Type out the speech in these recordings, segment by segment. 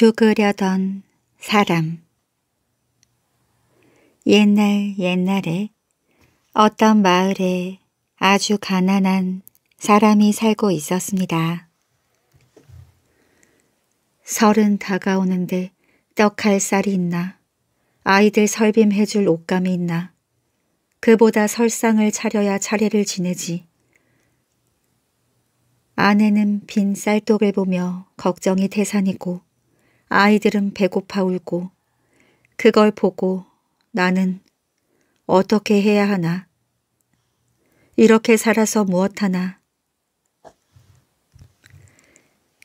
죽으려던 사람 옛날 옛날에 어떤 마을에 아주 가난한 사람이 살고 있었습니다. 서른 다가오는데 떡할 쌀이 있나 아이들 설빔해줄 옷감이 있나 그보다 설상을 차려야 차례를 지내지 아내는 빈 쌀독을 보며 걱정이 태산이고 아이들은 배고파 울고 그걸 보고 나는 어떻게 해야 하나 이렇게 살아서 무엇하나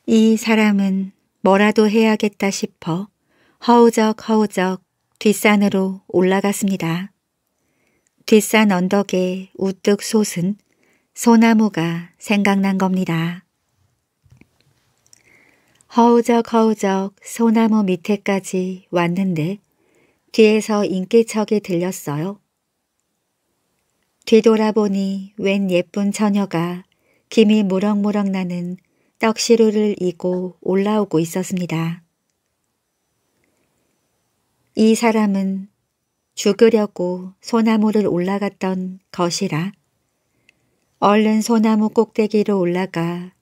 이 사람은 뭐라도 해야겠다 싶어 허우적 허우적 뒷산으로 올라갔습니다. 뒷산 언덕에 우뚝 솟은 소나무가 생각난 겁니다. 허우적허우적 소나무 밑에까지 왔는데 뒤에서 인기척이 들렸어요. 뒤돌아보니 웬 예쁜 처녀가 김이 무럭무럭 나는 떡시루를 이고 올라오고 있었습니다. 이 사람은 죽으려고 소나무를 올라갔던 것이라 얼른 소나무 꼭대기로 올라가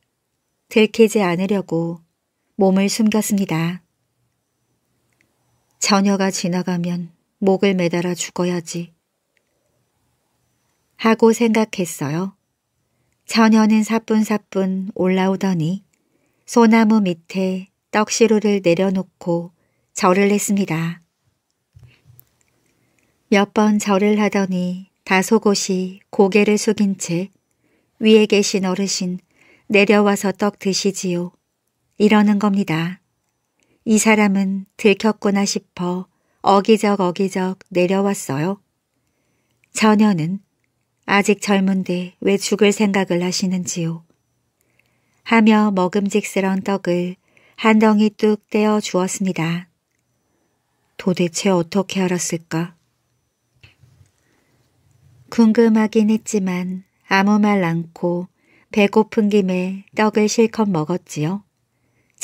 들키지 않으려고 몸을 숨겼습니다. 처녀가 지나가면 목을 매달아 죽어야지. 하고 생각했어요. 처녀는 사뿐사뿐 올라오더니 소나무 밑에 떡시루를 내려놓고 절을 했습니다. 몇 번 절을 하더니 다소곳이 고개를 숙인 채 위에 계신 어르신 내려와서 떡 드시지요. 이러는 겁니다. 이 사람은 들켰구나 싶어 어기적 어기적 내려왔어요. 처녀는 아직 젊은데 왜 죽을 생각을 하시는지요. 하며 먹음직스러운 떡을 한 덩이 뚝 떼어 주었습니다. 도대체 어떻게 알았을까? 궁금하긴 했지만 아무 말 않고 배고픈 김에 떡을 실컷 먹었지요.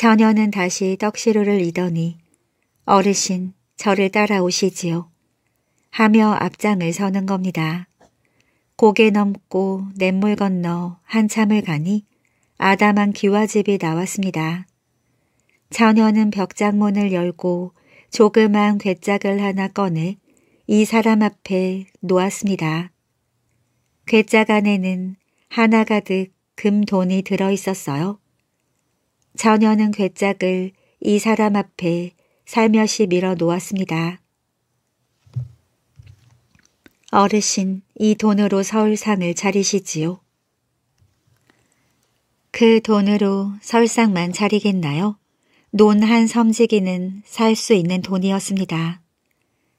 처녀는 다시 떡시루를 이더니 어르신 저를 따라오시지요 하며 앞장을 서는 겁니다. 고개 넘고 냇물 건너 한참을 가니 아담한 기와집이 나왔습니다. 처녀는 벽장문을 열고 조그만 괴짝을 하나 꺼내 이 사람 앞에 놓았습니다. 괴짝 안에는 하나 가득 금돈이 들어있었어요. 처녀는 괴짝을 이 사람 앞에 살며시 밀어 놓았습니다. 어르신, 이 돈으로 서울상을 차리시지요. 그 돈으로 설상만 차리겠나요? 논 한 섬지기는 살 수 있는 돈이었습니다.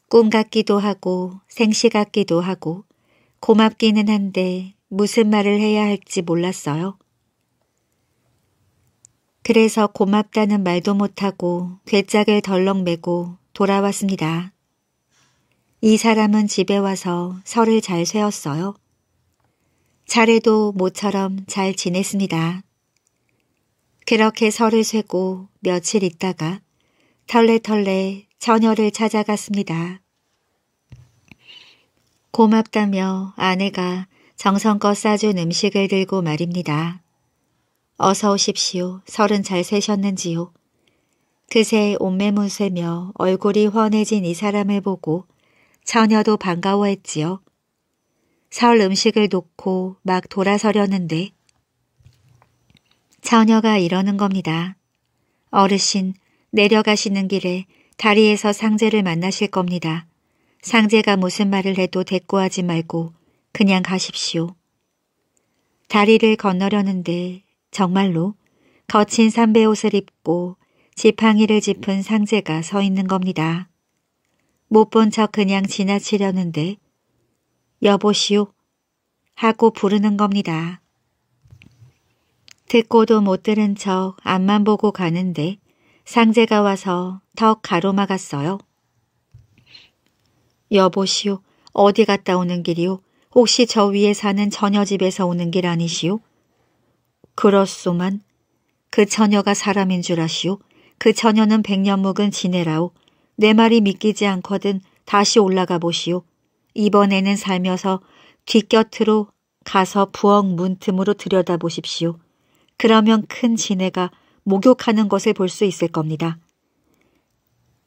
꿈 같기도 하고 생시 같기도 하고 고맙기는 한데 무슨 말을 해야 할지 몰랐어요. 그래서 고맙다는 말도 못하고 괴짝을 덜렁매고 돌아왔습니다. 이 사람은 집에 와서 설을 잘 세웠어요. 잘해도 모처럼 잘 지냈습니다. 그렇게 설을 쇠고 며칠 있다가 털레털레 처녀를 찾아갔습니다. 고맙다며 아내가 정성껏 싸준 음식을 들고 말입니다. 어서 오십시오. 서른 잘 세셨는지요. 그새 옷매문 세며 얼굴이 훤해진 이 사람을 보고 처녀도 반가워했지요. 설 음식을 놓고 막 돌아서려는데 처녀가 이러는 겁니다. 어르신, 내려가시는 길에 다리에서 상제를 만나실 겁니다. 상제가 무슨 말을 해도 대꾸하지 말고 그냥 가십시오. 다리를 건너려는데 정말로 거친 삼배 옷을 입고 지팡이를 짚은 상제가 서 있는 겁니다. 못 본 척 그냥 지나치려는데 여보시오 하고 부르는 겁니다. 듣고도 못 들은 척 앞만 보고 가는데 상제가 와서 턱 가로막았어요. 여보시오 어디 갔다 오는 길이오 혹시 저 위에 사는 처녀집에서 오는 길 아니시오? 그렇소만 그 처녀가 사람인 줄 아시오. 그 처녀는 백년 묵은 지내라오. 내 말이 믿기지 않거든 다시 올라가 보시오. 이번에는 살면서 뒷곁으로 가서 부엌 문틈으로 들여다보십시오. 그러면 큰 지네가 목욕하는 것을 볼 수 있을 겁니다.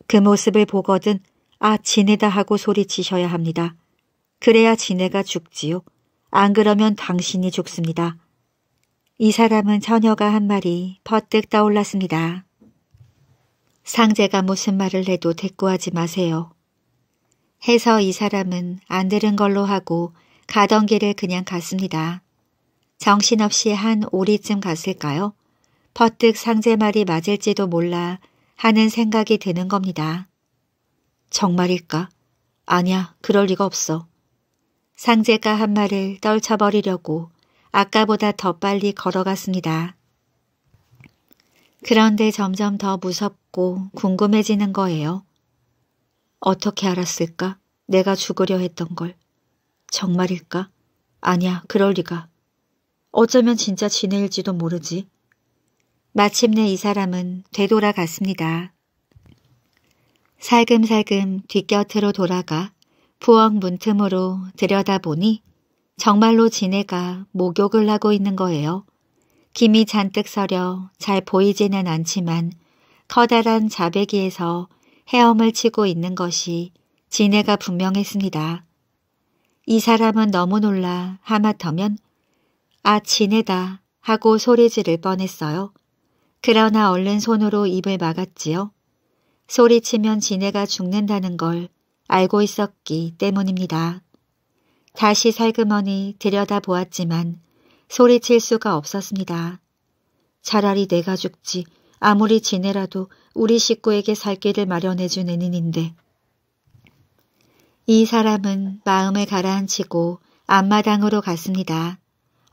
그 모습을 보거든 아 지네다 하고 소리치셔야 합니다. 그래야 지네가 죽지요. 안 그러면 당신이 죽습니다. 이 사람은 처녀가 한 말이 퍼뜩 떠올랐습니다. 상제가 무슨 말을 해도 대꾸하지 마세요. 해서 이 사람은 안 들은 걸로 하고 가던 길을 그냥 갔습니다. 정신없이 한 오리쯤 갔을까요? 퍼뜩 상제 말이 맞을지도 몰라 하는 생각이 드는 겁니다. 정말일까? 아니야, 그럴 리가 없어. 상제가 한 말을 떨쳐버리려고 아까보다 더 빨리 걸어갔습니다. 그런데 점점 더 무섭고 궁금해지는 거예요. 어떻게 알았을까? 내가 죽으려 했던 걸. 정말일까? 아니야, 그럴 리가. 어쩌면 진짜 지내일지도 모르지. 마침내 이 사람은 되돌아갔습니다. 살금살금 뒷곁으로 돌아가 부엌 문틈으로 들여다보니 정말로 지네가 목욕을 하고 있는 거예요. 김이 잔뜩 서려 잘 보이지는 않지만 커다란 자배기에서 헤엄을 치고 있는 것이 지네가 분명했습니다. 이 사람은 너무 놀라 하마터면 아 지네다 하고 소리 지를 뻔했어요. 그러나 얼른 손으로 입을 막았지요. 소리치면 지네가 죽는다는 걸 알고 있었기 때문입니다. 다시 살그머니 들여다보았지만 소리칠 수가 없었습니다. 차라리 내가 죽지 아무리 지내라도 우리 식구에게 살 길을 마련해준 은인인데 이 사람은 마음을 가라앉히고 앞마당으로 갔습니다.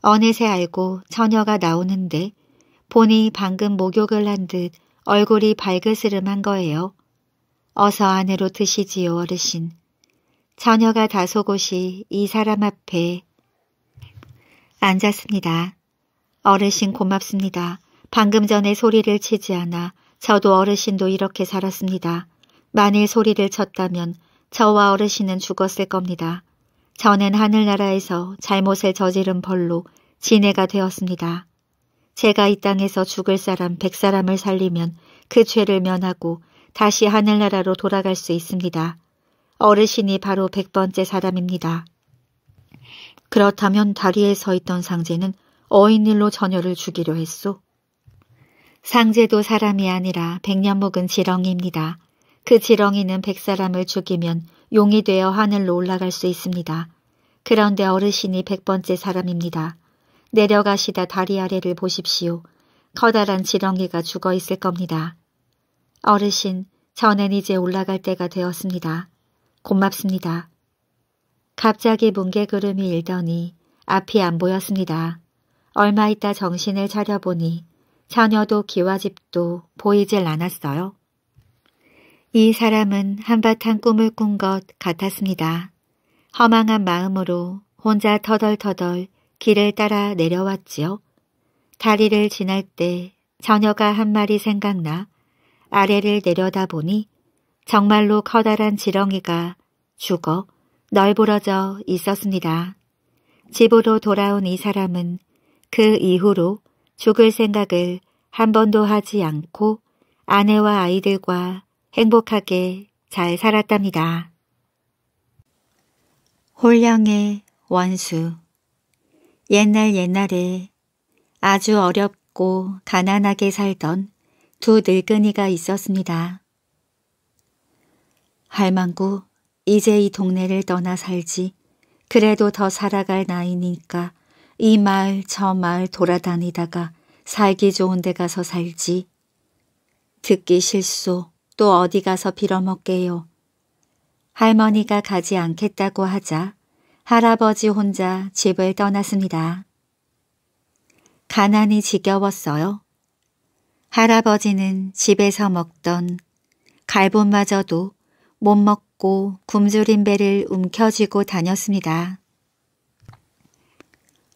어느새 알고 처녀가 나오는데 보니 방금 목욕을 한 듯 얼굴이 밝으스름한 거예요. 어서 안으로 드시지요 어르신. 처녀가 다소곳이 이 사람 앞에 앉았습니다. 어르신 고맙습니다. 방금 전에 소리를 치지 않아 저도 어르신도 이렇게 살았습니다. 만일 소리를 쳤다면 저와 어르신은 죽었을 겁니다. 저는 하늘나라에서 잘못을 저지른 벌로 지해가 되었습니다. 제가 이 땅에서 죽을 사람 백사람을 살리면 그 죄를 면하고 다시 하늘나라로 돌아갈 수 있습니다. 어르신이 바로 백번째 사람입니다. 그렇다면 다리에 서 있던 상제는 어인일로 전열을 주기로 했소. 상제도 사람이 아니라 백년 묵은 지렁이입니다. 그 지렁이는 백사람을 죽이면 용이 되어 하늘로 올라갈 수 있습니다. 그런데 어르신이 백번째 사람입니다. 내려가시다 다리 아래를 보십시오. 커다란 지렁이가 죽어 있을 겁니다. 어르신, 전엔 이제 올라갈 때가 되었습니다. 고맙습니다. 갑자기 뭉게구름이 일더니 앞이 안 보였습니다. 얼마 있다 정신을 차려보니 처녀도 기와집도 보이질 않았어요. 이 사람은 한바탕 꿈을 꾼 것 같았습니다. 허망한 마음으로 혼자 터덜터덜 길을 따라 내려왔지요. 다리를 지날 때처녀가한 말이 생각나 아래를 내려다보니 정말로 커다란 지렁이가 죽어 널 보러져 있었습니다. 집으로 돌아온 이 사람은 그 이후로 죽을 생각을 한 번도 하지 않고 아내와 아이들과 행복하게 잘 살았답니다. 홀령의 원수 옛날 옛날에 아주 어렵고 가난하게 살던 두 늙은이가 있었습니다. 할망구 이제 이 동네를 떠나 살지 그래도 더 살아갈 나이니까 이 마을 저 마을 돌아다니다가 살기 좋은 데 가서 살지. 듣기 실수 또 어디 가서 빌어먹게요. 할머니가 가지 않겠다고 하자 할아버지 혼자 집을 떠났습니다. 가난이 지겨웠어요. 할아버지는 집에서 먹던 갈본마저도 못 먹고 굶주린 배를 움켜쥐고 다녔습니다.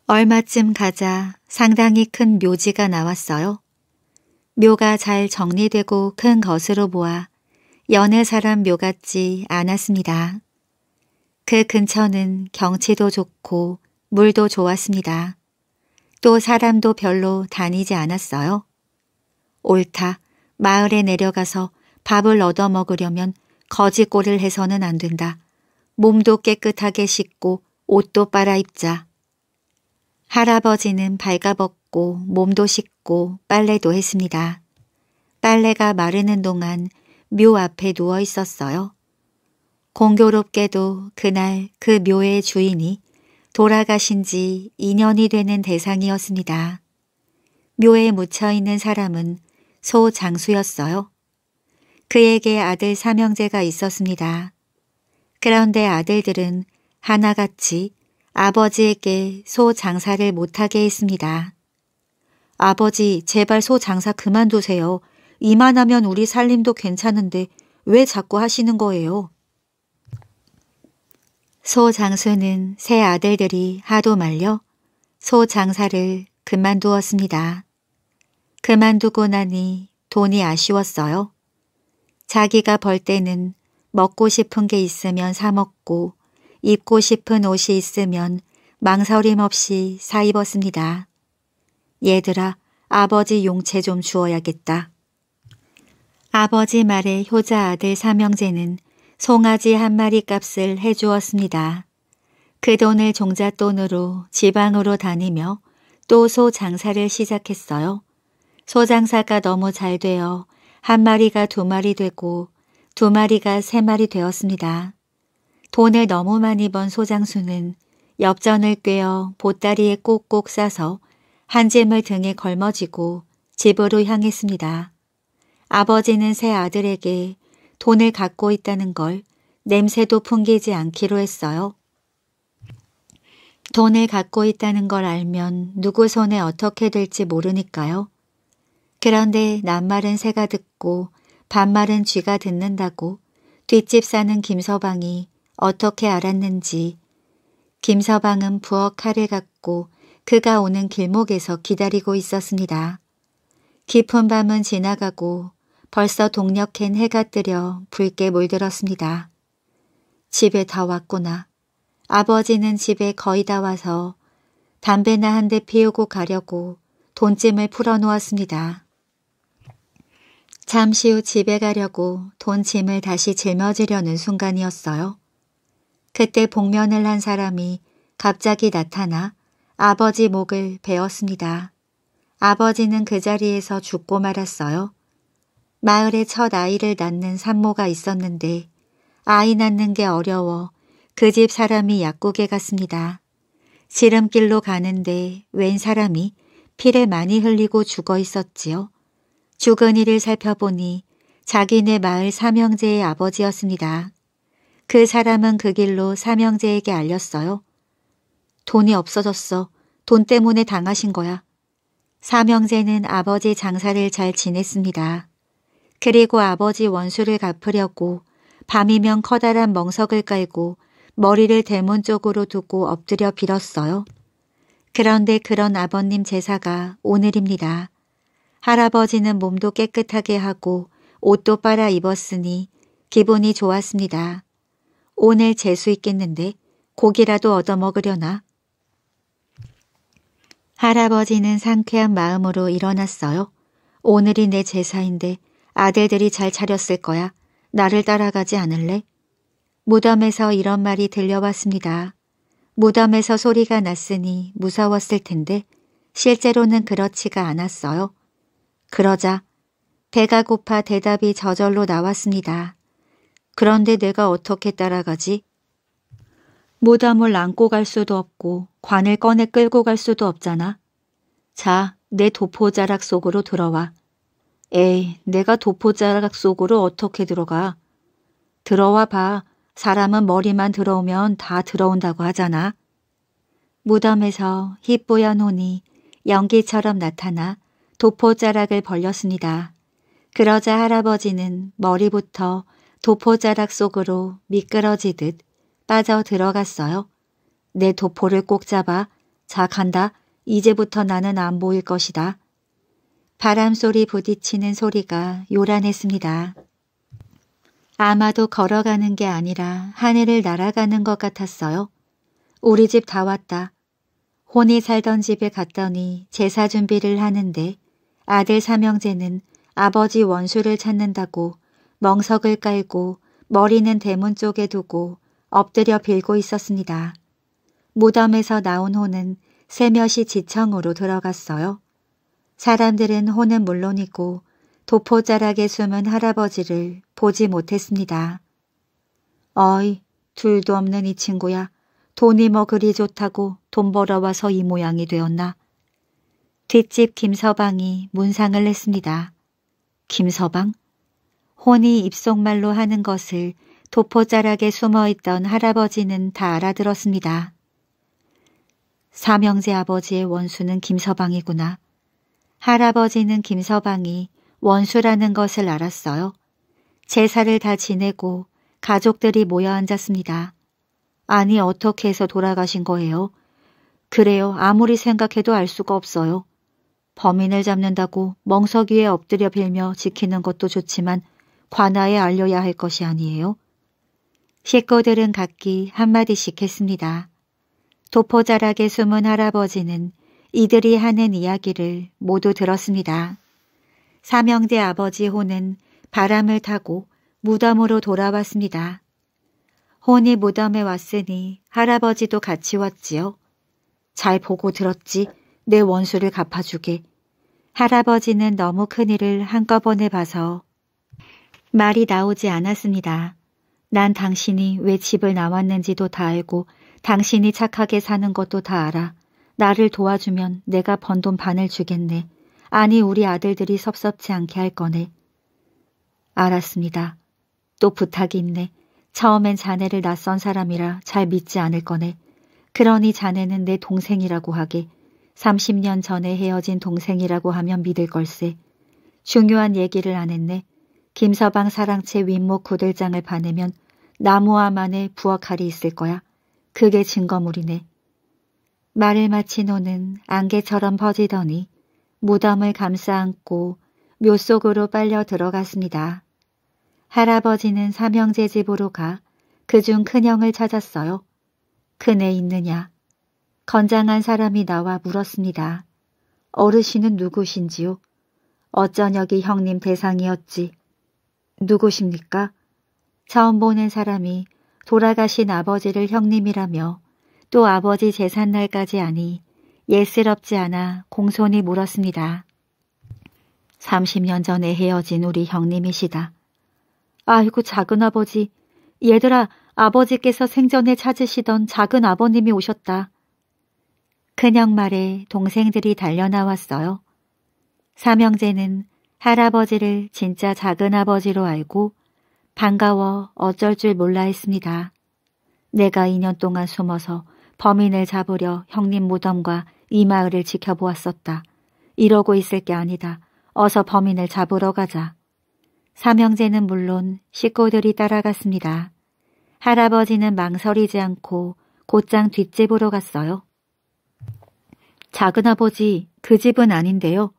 얼마쯤 가자 상당히 큰 묘지가 나왔어요. 묘가 잘 정리되고 큰 것으로 보아 연애 사람 묘 같지 않았습니다. 그 근처는 경치도 좋고 물도 좋았습니다. 또 사람도 별로 다니지 않았어요. 옳다. 마을에 내려가서 밥을 얻어먹으려면 거지꼴을 해서는 안 된다. 몸도 깨끗하게 씻고 옷도 빨아입자. 할아버지는 발가벗고 몸도 씻고 빨래도 했습니다. 빨래가 마르는 동안 묘 앞에 누워 있었어요. 공교롭게도 그날 그 묘의 주인이 돌아가신 지 2년이 되는 대상이었습니다. 묘에 묻혀있는 사람은 소장수였어요. 그에게 아들 삼형제가 있었습니다. 그런데 아들들은 하나같이 아버지에게 소 장사를 못하게 했습니다. 아버지 제발 소 장사 그만두세요. 이만하면 우리 살림도 괜찮은데 왜 자꾸 하시는 거예요? 소 장수는 새 아들들이 하도 말려 소 장사를 그만두었습니다. 그만두고 나니 돈이 아쉬웠어요. 자기가 벌 때는 먹고 싶은 게 있으면 사 먹고 입고 싶은 옷이 있으면 망설임 없이 사 입었습니다. 얘들아 아버지 용채 좀 주어야겠다. 아버지 말에 효자 아들 삼형제는 송아지 한 마리 값을 해주었습니다. 그 돈을 종잣돈으로 지방으로 다니며 또 소 장사를 시작했어요. 소 장사가 너무 잘 되어 한 마리가 두 마리 되고 두 마리가 세 마리 되었습니다. 돈을 너무 많이 번 소장수는 엽전을 꿰어 보따리에 꼭꼭 싸서 한 짐을 등에 걸머지고 집으로 향했습니다. 아버지는 새 아들에게 돈을 갖고 있다는 걸 냄새도 풍기지 않기로 했어요. 돈을 갖고 있다는 걸 알면 누구 손에 어떻게 될지 모르니까요. 그런데 낱말은 새가 듣고 반말은 쥐가 듣는다고 뒷집 사는 김서방이 어떻게 알았는지 김서방은 부엌 칼을 갖고 그가 오는 길목에서 기다리고 있었습니다. 깊은 밤은 지나가고 벌써 동력엔 해가 뜨려 붉게 물들었습니다. 집에 다 왔구나. 아버지는 집에 거의 다 와서 담배나 한 대 피우고 가려고 돈찜을 풀어놓았습니다. 잠시 후 집에 가려고 돈 짐을 다시 짊어지려는 순간이었어요. 그때 복면을 한 사람이 갑자기 나타나 아버지 목을 베었습니다. 아버지는 그 자리에서 죽고 말았어요. 마을에 첫 아이를 낳는 산모가 있었는데 아이 낳는 게 어려워 그 집 사람이 약국에 갔습니다. 지름길로 가는데 웬 사람이 피를 많이 흘리고 죽어 있었지요. 주거니를 살펴보니 자기네 마을 삼형제의 아버지였습니다. 그 사람은 그 길로 삼형제에게 알렸어요. 돈이 없어졌어. 돈 때문에 당하신 거야. 삼형제는 아버지 장사를 잘 지냈습니다. 그리고 아버지 원수를 갚으려고 밤이면 커다란 멍석을 깔고 머리를 대문 쪽으로 두고 엎드려 빌었어요. 그런데 그런 아버님 제사가 오늘입니다. 할아버지는 몸도 깨끗하게 하고 옷도 빨아 입었으니 기분이 좋았습니다. 오늘 재수 있겠는데 고기라도 얻어먹으려나? 할아버지는 상쾌한 마음으로 일어났어요. 오늘이 내 제사인데 아들들이 잘 차렸을 거야. 나를 따라가지 않을래? 무덤에서 이런 말이 들려왔습니다. 무덤에서 소리가 났으니 무서웠을 텐데 실제로는 그렇지가 않았어요. 그러자 배가 고파 대답이 저절로 나왔습니다. 그런데 내가 어떻게 따라가지? 모담을 안고 갈 수도 없고 관을 꺼내 끌고 갈 수도 없잖아. 자, 내 도포자락 속으로 들어와. 에이, 내가 도포자락 속으로 어떻게 들어가? 들어와 봐. 사람은 머리만 들어오면 다 들어온다고 하잖아. 무덤에서 희뿌연 혼이 연기처럼 나타나 도포자락을 벌렸습니다. 그러자 할아버지는 머리부터 도포자락 속으로 미끄러지듯 빠져 들어갔어요. 내 도포를 꼭 잡아. 자 간다. 이제부터 나는 안 보일 것이다. 바람소리 부딪히는 소리가 요란했습니다. 아마도 걸어가는 게 아니라 하늘을 날아가는 것 같았어요. 우리 집 다 왔다. 혼이 살던 집에 갔더니 제사 준비를 하는데 아들 삼형제는 아버지 원수를 찾는다고 멍석을 깔고 머리는 대문 쪽에 두고 엎드려 빌고 있었습니다. 무덤에서 나온 혼은 새며시 지청으로 들어갔어요. 사람들은 혼은 물론이고 도포자락에 숨은 할아버지를 보지 못했습니다. 어이, 둘도 없는 이 친구야. 돈이 뭐 그리 좋다고 돈 벌어와서 이 모양이 되었나. 뒷집 김서방이 문상을 냈습니다. 김서방? 혼이 입속말로 하는 것을 도포자락에 숨어있던 할아버지는 다 알아들었습니다. 사명제 아버지의 원수는 김서방이구나. 할아버지는 김서방이 원수라는 것을 알았어요. 제사를 다 지내고 가족들이 모여 앉았습니다. 아니 어떻게 해서 돌아가신 거예요? 그래요. 아무리 생각해도 알 수가 없어요. 범인을 잡는다고 멍석위에 엎드려 빌며 지키는 것도 좋지만 관아에 알려야 할 것이 아니에요. 식구들은 각기 한마디씩 했습니다. 도포자락에 숨은 할아버지는 이들이 하는 이야기를 모두 들었습니다. 사명대 아버지 호는 바람을 타고 무덤으로 돌아왔습니다. 혼이 무덤에 왔으니 할아버지도 같이 왔지요. 잘 보고 들었지. 내 원수를 갚아주게. 할아버지는 너무 큰일을 한꺼번에 봐서 말이 나오지 않았습니다. 난 당신이 왜 집을 나왔는지도 다 알고 당신이 착하게 사는 것도 다 알아. 나를 도와주면 내가 번 돈 반을 주겠네. 아니 우리 아들들이 섭섭치 않게 할 거네. 알았습니다. 또 부탁이 있네. 처음엔 자네를 낯선 사람이라 잘 믿지 않을 거네. 그러니 자네는 내 동생이라고 하게. 30년 전에 헤어진 동생이라고 하면 믿을 걸세. 중요한 얘기를 안 했네. 김서방 사랑채 윗목 구들장을 파내면 나무와만의 부엌칼이 있을 거야. 그게 증거물이네. 말을 마친 호는 안개처럼 퍼지더니 무덤을 감싸안고 묘 속으로 빨려 들어갔습니다. 할아버지는 삼형제 집으로 가 그 중 큰형을 찾았어요. 큰애 있느냐? 건장한 사람이 나와 물었습니다. 어르신은 누구신지요? 어쩌냐기 형님 대상이었지. 누구십니까? 처음 보는 사람이 돌아가신 아버지를 형님이라며 또 아버지 재산날까지 아니 예스럽지 않아 공손히 물었습니다. 30년 전에 헤어진 우리 형님이시다. 아이고 작은아버지, 얘들아 아버지께서 생전에 찾으시던 작은아버님이 오셨다. 큰형 말에 동생들이 달려나왔어요. 삼형제는 할아버지를 진짜 작은아버지로 알고 반가워 어쩔 줄 몰라 했습니다. 내가 2년 동안 숨어서 범인을 잡으려 형님 무덤과 이 마을을 지켜보았었다. 이러고 있을 게 아니다. 어서 범인을 잡으러 가자. 삼형제는 물론 식구들이 따라갔습니다. 할아버지는 망설이지 않고 곧장 뒷집으로 갔어요. 작은아버지, 그 집은 아닌데요.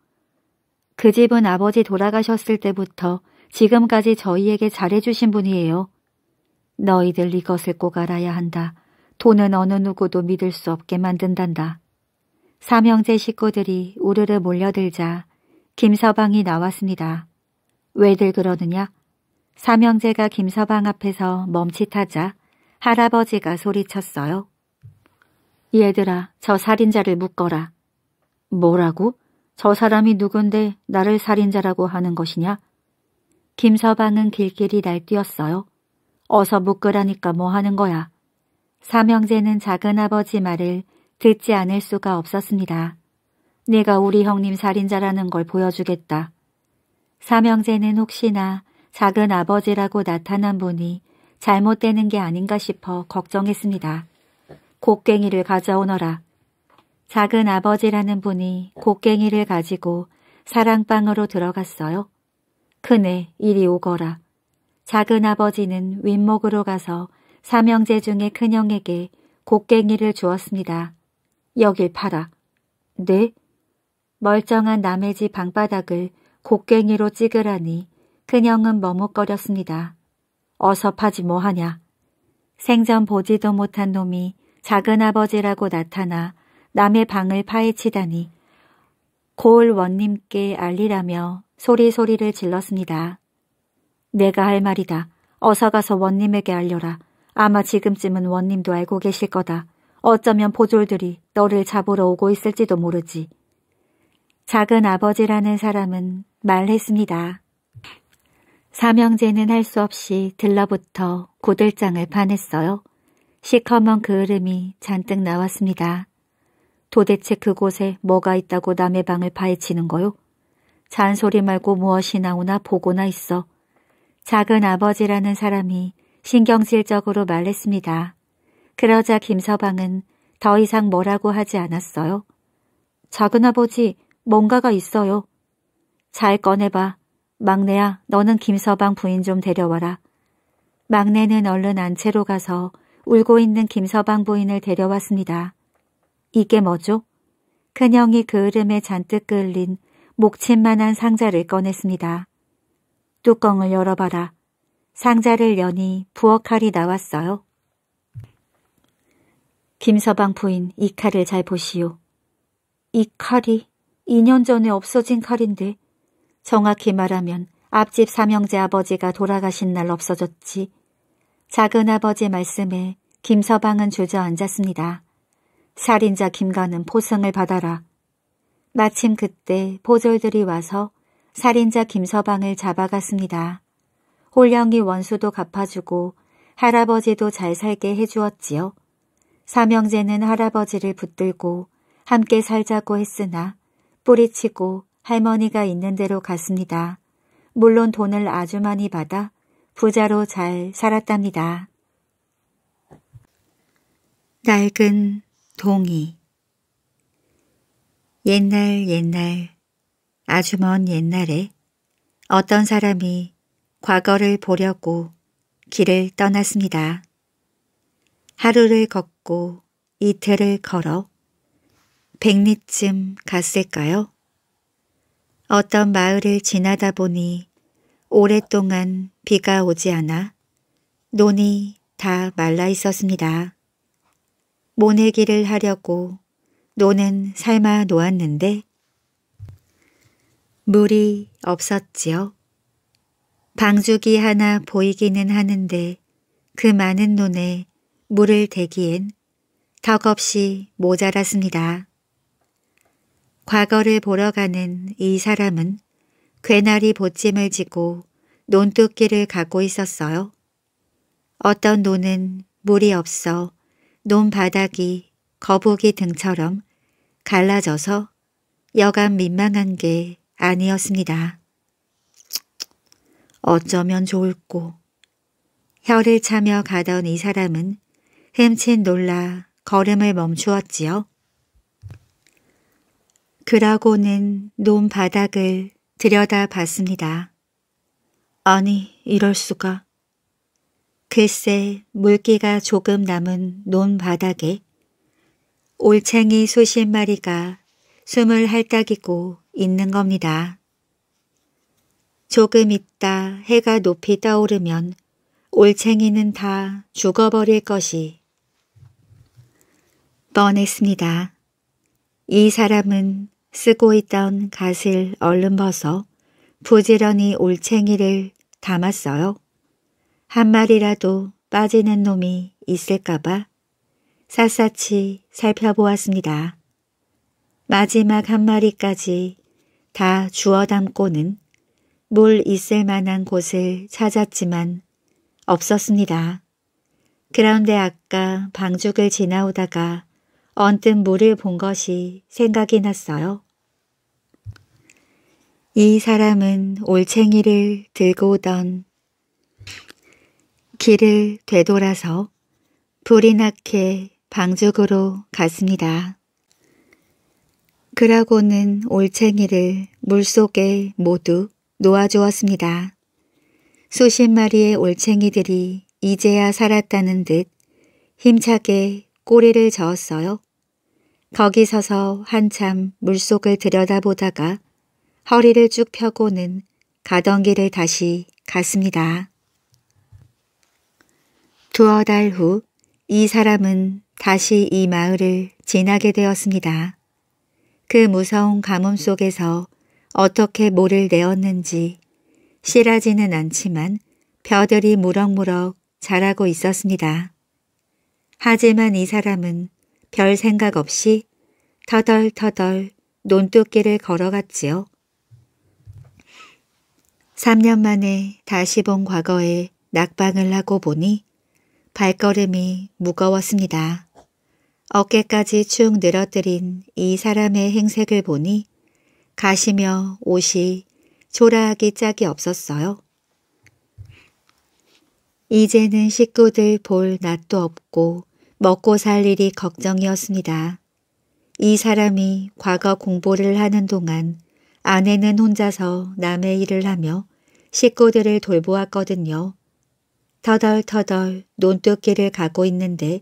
그 집은 아버지 돌아가셨을 때부터 지금까지 저희에게 잘해주신 분이에요. 너희들 이것을 꼭 알아야 한다. 돈은 어느 누구도 믿을 수 없게 만든단다. 삼형제 식구들이 우르르 몰려들자 김서방이 나왔습니다. 왜들 그러느냐? 삼형제가 김서방 앞에서 멈칫하자 할아버지가 소리쳤어요. 얘들아, 저 살인자를 묶어라. 뭐라고? 저 사람이 누군데 나를 살인자라고 하는 것이냐? 김서방은 길길이 날뛰었어요. 어서 묶으라니까 뭐 하는 거야. 삼형제는 작은아버지 말을 듣지 않을 수가 없었습니다. 내가 우리 형님 살인자라는 걸 보여주겠다. 삼형제는 혹시나 작은아버지라고 나타난 분이 잘못되는 게 아닌가 싶어 걱정했습니다. 곡괭이를 가져오너라. 작은 아버지라는 분이 곡괭이를 가지고 사랑방으로 들어갔어요. 큰애 이리 오거라. 작은 아버지는 윗목으로 가서 삼형제 중에 큰형에게 곡괭이를 주었습니다. 여길 팔아. 네? 멀쩡한 남의 집 방바닥을 곡괭이로 찍으라니 큰형은 머뭇거렸습니다. 어서 파지 뭐하냐. 생전 보지도 못한 놈이 작은아버지라고 나타나 남의 방을 파헤치다니 고을 원님께 알리라며 소리소리를 질렀습니다. 내가 할 말이다. 어서 가서 원님에게 알려라. 아마 지금쯤은 원님도 알고 계실 거다. 어쩌면 보졸들이 너를 잡으러 오고 있을지도 모르지. 작은 아버지라는 사람은 말했습니다. 삼형제는 할 수 없이 들러붙어 고들장을 파냈어요. 시커먼 그을름이 잔뜩 나왔습니다. 도대체 그곳에 뭐가 있다고 남의 방을 파헤치는 거요? 잔소리 말고 무엇이 나오나 보고나 있어. 작은 아버지라는 사람이 신경질적으로 말했습니다. 그러자 김서방은 더 이상 뭐라고 하지 않았어요. 작은 아버지, 뭔가가 있어요. 잘 꺼내봐. 막내야, 너는 김서방 부인 좀 데려와라. 막내는 얼른 안채로 가서 울고 있는 김서방 부인을 데려왔습니다. 이게 뭐죠? 큰형이 그을음에 잔뜩 끌린 목침만한 상자를 꺼냈습니다. 뚜껑을 열어봐라. 상자를 여니 부엌 칼이 나왔어요. 김서방 부인 이 칼을 잘 보시오. 이 칼이 2년 전에 없어진 칼인데 정확히 말하면 앞집 삼형제 아버지가 돌아가신 날 없어졌지 작은아버지 말씀에 김서방은 주저앉았습니다. 살인자 김가는 포승을 받아라. 마침 그때 보졸들이 와서 살인자 김서방을 잡아갔습니다. 홀령이 원수도 갚아주고 할아버지도 잘 살게 해주었지요. 삼형제는 할아버지를 붙들고 함께 살자고 했으나 뿌리치고 할머니가 있는 대로 갔습니다. 물론 돈을 아주 많이 받아 부자로 잘 살았답니다. 낡은 동이 옛날 옛날 아주 먼 옛날에 어떤 사람이 과거를 보려고 길을 떠났습니다. 하루를 걷고 이틀을 걸어 백리쯤 갔을까요? 어떤 마을을 지나다 보니 오랫동안 비가 오지 않아 논이 다 말라 있었습니다. 모내기를 하려고 논은 삶아 놓았는데 물이 없었지요. 방죽이 하나 보이기는 하는데 그 많은 논에 물을 대기엔 덕없이 모자랐습니다. 과거를 보러 가는 이 사람은 괴나리 보찜을 지고 논뚝길를갖고 있었어요. 어떤 논은 물이 없어 논 바닥이 거북이 등처럼 갈라져서 여간 민망한 게 아니었습니다. 어쩌면 좋을꼬. 혀를 차며 가던 이 사람은 흠칫 놀라 걸음을 멈추었지요. 그러고는 논 바닥을 들여다봤습니다. 아니, 이럴 수가. 글쎄 물기가 조금 남은 논 바닥에 올챙이 수십 마리가 숨을 할딱이고 있는 겁니다. 조금 있다 해가 높이 떠오르면 올챙이는 다 죽어버릴 것이 뻔했습니다. 이 사람은 쓰고 있던 갓을 얼른 벗어 부지런히 올챙이를 담았어요. 한 마리라도 빠지는 놈이 있을까봐 샅샅이 살펴보았습니다. 마지막 한 마리까지 다 주워 담고는 물 있을 만한 곳을 찾았지만 없었습니다. 그런데 아까 방죽을 지나오다가 언뜻 물을 본 것이 생각이 났어요. 이 사람은 올챙이를 들고 오던 길을 되돌아서 불이 나게 방죽으로 갔습니다. 그라고는 올챙이를 물속에 모두 놓아주었습니다. 수십 마리의 올챙이들이 이제야 살았다는 듯 힘차게 꼬리를 저었어요. 거기 서서 한참 물속을 들여다보다가 허리를 쭉 펴고는 가던 길을 다시 갔습니다. 두어 달 후 이 사람은 다시 이 마을을 지나게 되었습니다. 그 무서운 가뭄 속에서 어떻게 모를 내었는지 실하지는 않지만 벼들이 무럭무럭 자라고 있었습니다. 하지만 이 사람은 별 생각 없이 터덜터덜 논뚝길을 걸어갔지요. 3년 만에 다시 본 과거에 낙방을 하고 보니 발걸음이 무거웠습니다. 어깨까지 축 늘어뜨린 이 사람의 행색을 보니 가시며 옷이 초라하기 짝이 없었어요. 이제는 식구들 볼 낯도 없고 먹고 살 일이 걱정이었습니다. 이 사람이 과거 공부를 하는 동안 아내는 혼자서 남의 일을 하며 식구들을 돌보았거든요. 터덜터덜 논뚝길을 가고 있는데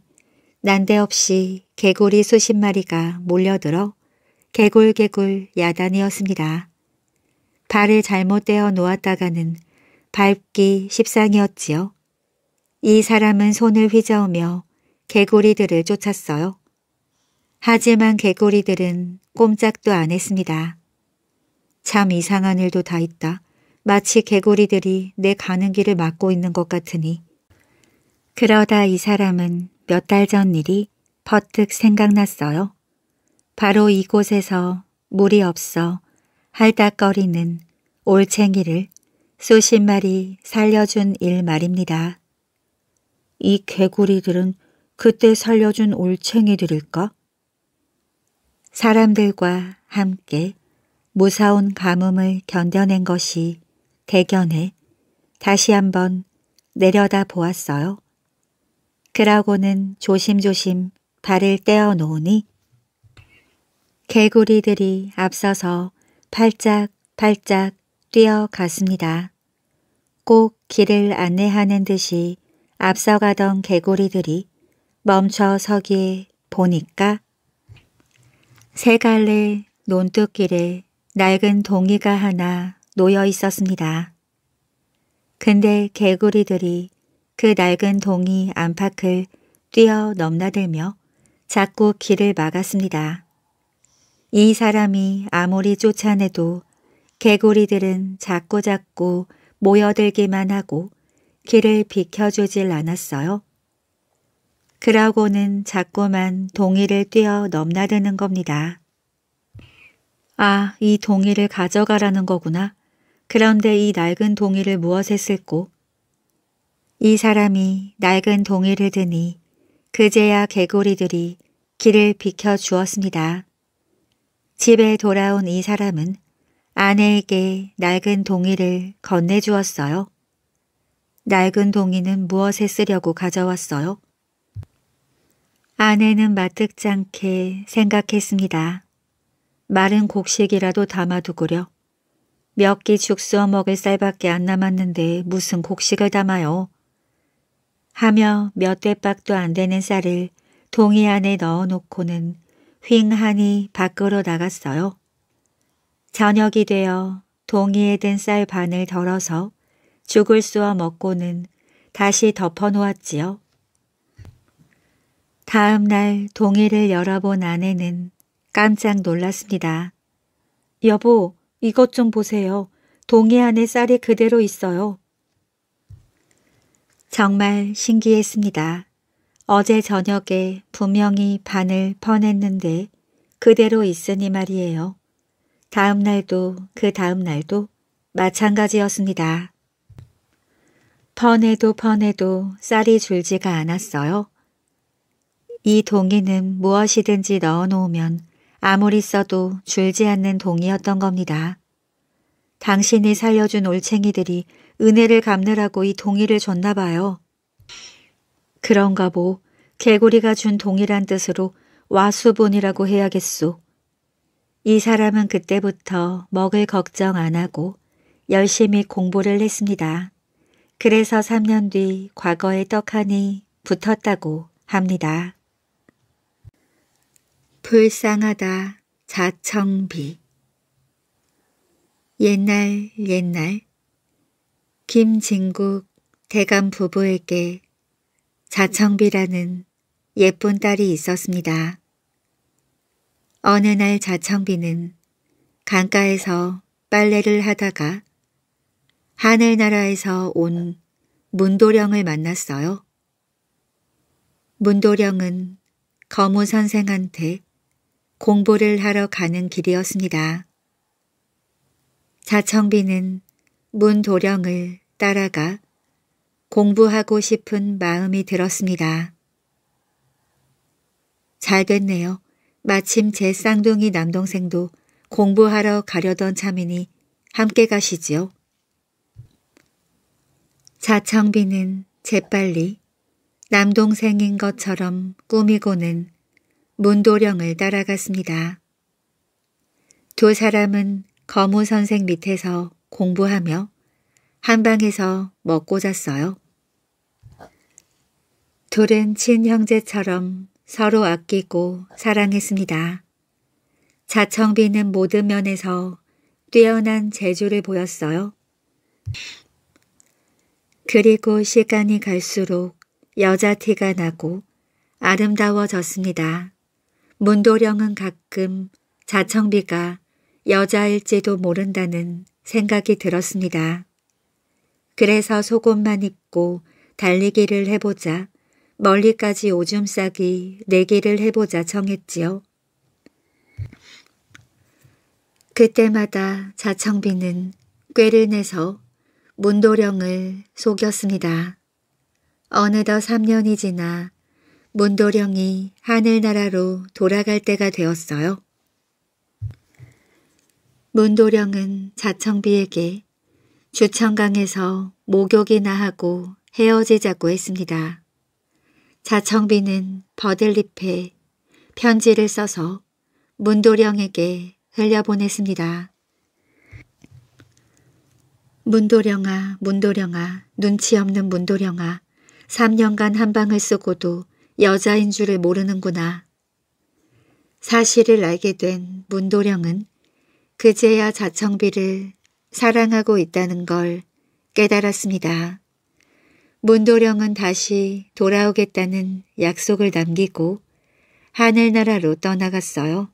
난데없이 개구리 수십 마리가 몰려들어 개굴개굴 야단이었습니다. 발을 잘못 떼어 놓았다가는 밟기 십상이었지요. 이 사람은 손을 휘저으며 개구리들을 쫓았어요. 하지만 개구리들은 꼼짝도 안 했습니다. 참 이상한 일도 다 있다. 마치 개구리들이 내 가는 길을 막고 있는 것 같으니. 그러다 이 사람은 몇 달 전 일이 버뜩 생각났어요. 바로 이곳에서 물이 없어 할닥거리는 올챙이를 수십 마리 살려준 일 말입니다. 이 개구리들은 그때 살려준 올챙이들일까? 사람들과 함께 무사운 가뭄을 견뎌낸 것이 대견해 다시 한번 내려다 보았어요. 그러고는 조심조심 발을 떼어 놓으니 개구리들이 앞서서 팔짝팔짝 뛰어갔습니다. 꼭 길을 안내하는 듯이 앞서가던 개구리들이 멈춰 서기에 보니까 세 갈래 논뚝길에 낡은 동이가 하나 놓여 있었습니다. 근데 개구리들이 그 낡은 동이 안팎을 뛰어 넘나들며 자꾸 길을 막았습니다. 이 사람이 아무리 쫓아내도 개구리들은 자꾸자꾸 모여들기만 하고 길을 비켜주질 않았어요. 그러고는 자꾸만 동의를 뛰어 넘나드는 겁니다. 아, 이 동의를 가져가라는 거구나. 그런데 이 낡은 동의를 무엇에 쓸고? 이 사람이 낡은 동의를 드니 그제야 개구리들이 길을 비켜주었습니다. 집에 돌아온 이 사람은 아내에게 낡은 동의를 건네주었어요. 낡은 동의는 무엇에 쓰려고 가져왔어요? 아내는 마뜩지 않게 생각했습니다. 마른 곡식이라도 담아두구려. 몇 끼 죽수어 먹을 쌀밖에 안 남았는데 무슨 곡식을 담아요. 하며 몇 대박도 안 되는 쌀을 동이 안에 넣어놓고는 휑하니 밖으로 나갔어요. 저녁이 되어 동이에 든 쌀 반을 덜어서 죽을 쏘아 먹고는 다시 덮어놓았지요. 다음 날 동이를 열어본 아내는 깜짝 놀랐습니다. 여보, 이것 좀 보세요. 동해 안에 쌀이 그대로 있어요. 정말 신기했습니다. 어제 저녁에 분명히 반을 퍼냈는데 그대로 있으니 말이에요. 다음 날도 그 다음 날도 마찬가지였습니다. 퍼내도 퍼내도 쌀이 줄지가 않았어요. 이 동이는 무엇이든지 넣어놓으면 아무리 써도 줄지 않는 동이었던 겁니다. 당신이 살려준 올챙이들이 은혜를 갚느라고 이 동의를 줬나 봐요. 그런가 보 개구리가 준 동이란 뜻으로 와수분이라고 해야겠소. 이 사람은 그때부터 먹을 걱정 안 하고 열심히 공부를 했습니다. 그래서 3년 뒤 과거의 떡하니 붙었다고 합니다. 불쌍하다 자청비 옛날 옛날 김진국 대감 부부에게 자청비라는 예쁜 딸이 있었습니다. 어느 날 자청비는 강가에서 빨래를 하다가 하늘나라에서 온 문도령을 만났어요. 문도령은 거무 선생한테 공부를 하러 가는 길이었습니다. 자청비는 문도령을 따라가 공부하고 싶은 마음이 들었습니다. 잘 됐네요. 마침 제 쌍둥이 남동생도 공부하러 가려던 참이니 함께 가시지요. 자청비는 재빨리 남동생인 것처럼 꾸미고는 문도령을 따라갔습니다. 두 사람은 거무 선생 밑에서 공부하며 한방에서 먹고 잤어요. 둘은 친형제처럼 서로 아끼고 사랑했습니다. 자청비는 모든 면에서 뛰어난 재주를 보였어요. 그리고 시간이 갈수록 여자 티가 나고 아름다워졌습니다. 문도령은 가끔 자청비가 여자일지도 모른다는 생각이 들었습니다. 그래서 속옷만 입고 달리기를 해보자 멀리까지 오줌 싸기 내기를 해보자 정했지요. 그때마다 자청비는 꾀를 내서 문도령을 속였습니다. 어느덧 3년이 지나 문도령이 하늘나라로 돌아갈 때가 되었어요. 문도령은 자청비에게 주천강에서 목욕이나 하고 헤어지자고 했습니다. 자청비는 버들잎에 편지를 써서 문도령에게 흘려보냈습니다. 문도령아 문도령아 눈치 없는 문도령아 3년간 한방을 쓰고도 여자인 줄을 모르는구나. 사실을 알게 된 문도령은 그제야 자청비를 사랑하고 있다는 걸 깨달았습니다. 문도령은 다시 돌아오겠다는 약속을 남기고 하늘나라로 떠나갔어요.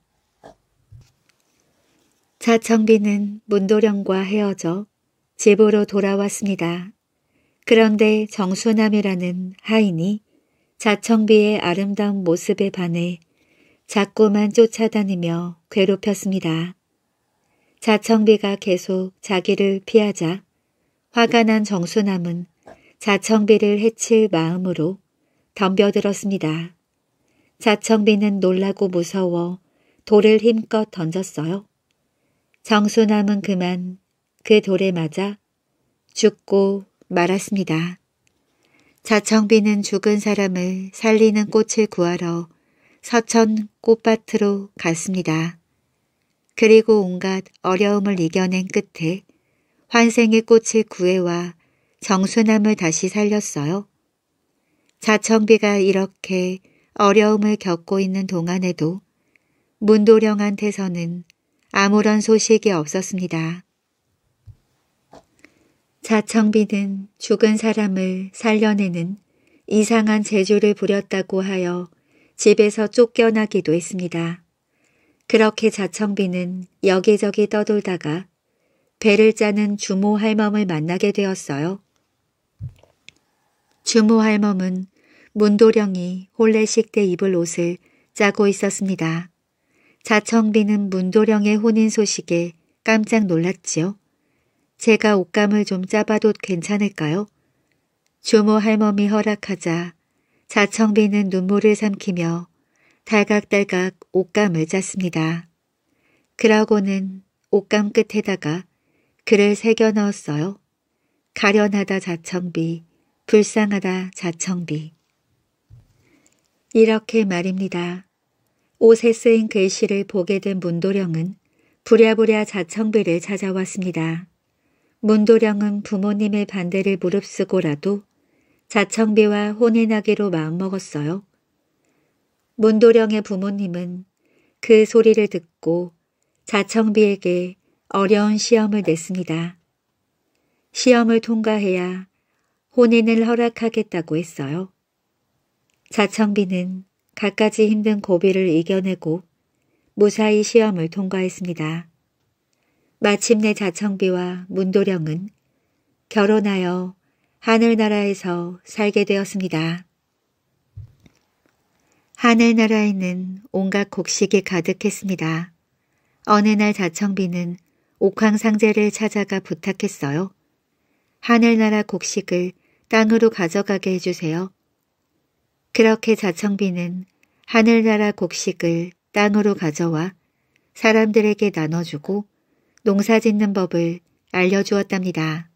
자청비는 문도령과 헤어져 집으로 돌아왔습니다. 그런데 정수남이라는 하인이 자청비의 아름다운 모습에 반해 자꾸만 쫓아다니며 괴롭혔습니다. 자청비가 계속 자기를 피하자 화가 난 정수남은 자청비를 해칠 마음으로 덤벼들었습니다. 자청비는 놀라고 무서워 돌을 힘껏 던졌어요. 정수남은 그만 그 돌에 맞아 죽고 말았습니다. 자청비는 죽은 사람을 살리는 꽃을 구하러 서천 꽃밭으로 갔습니다. 그리고 온갖 어려움을 이겨낸 끝에 환생의 꽃을 구해와 정수남을 다시 살렸어요. 자청비가 이렇게 어려움을 겪고 있는 동안에도 문도령한테서는 아무런 소식이 없었습니다. 사청비는 죽은 사람을 살려내는 이상한 재주를 부렸다고 하여 집에서 쫓겨나기도 했습니다. 그렇게 자청비는 여기저기 떠돌다가 배를 짜는 주모 할멈을 만나게 되었어요. 주모 할멈은 문도령이 홀례식 때 입을 옷을 짜고 있었습니다. 자청비는 문도령의 혼인 소식에 깜짝 놀랐지요. 제가 옷감을 좀 짜봐도 괜찮을까요? 조모 할멈이 허락하자 자청비는 눈물을 삼키며 달각달각 옷감을 짰습니다. 그러고는 옷감 끝에다가 글을 새겨 넣었어요. 가련하다 자청비, 불쌍하다 자청비. 이렇게 말입니다. 옷에 쓰인 글씨를 보게 된 문도령은 부랴부랴 자청비를 찾아왔습니다. 문도령은 부모님의 반대를 무릅쓰고라도 자청비와 혼인하기로 마음먹었어요. 문도령의 부모님은 그 소리를 듣고 자청비에게 어려운 시험을 냈습니다. 시험을 통과해야 혼인을 허락하겠다고 했어요. 자청비는 갖가지 힘든 고비를 이겨내고 무사히 시험을 통과했습니다. 마침내 자청비와 문도령은 결혼하여 하늘나라에서 살게 되었습니다. 하늘나라에는 온갖 곡식이 가득했습니다. 어느 날 자청비는 옥황상제를 찾아가 부탁했어요. 하늘나라 곡식을 땅으로 가져가게 해주세요. 그렇게 자청비는 하늘나라 곡식을 땅으로 가져와 사람들에게 나눠주고 농사 짓는 법을 알려주었답니다.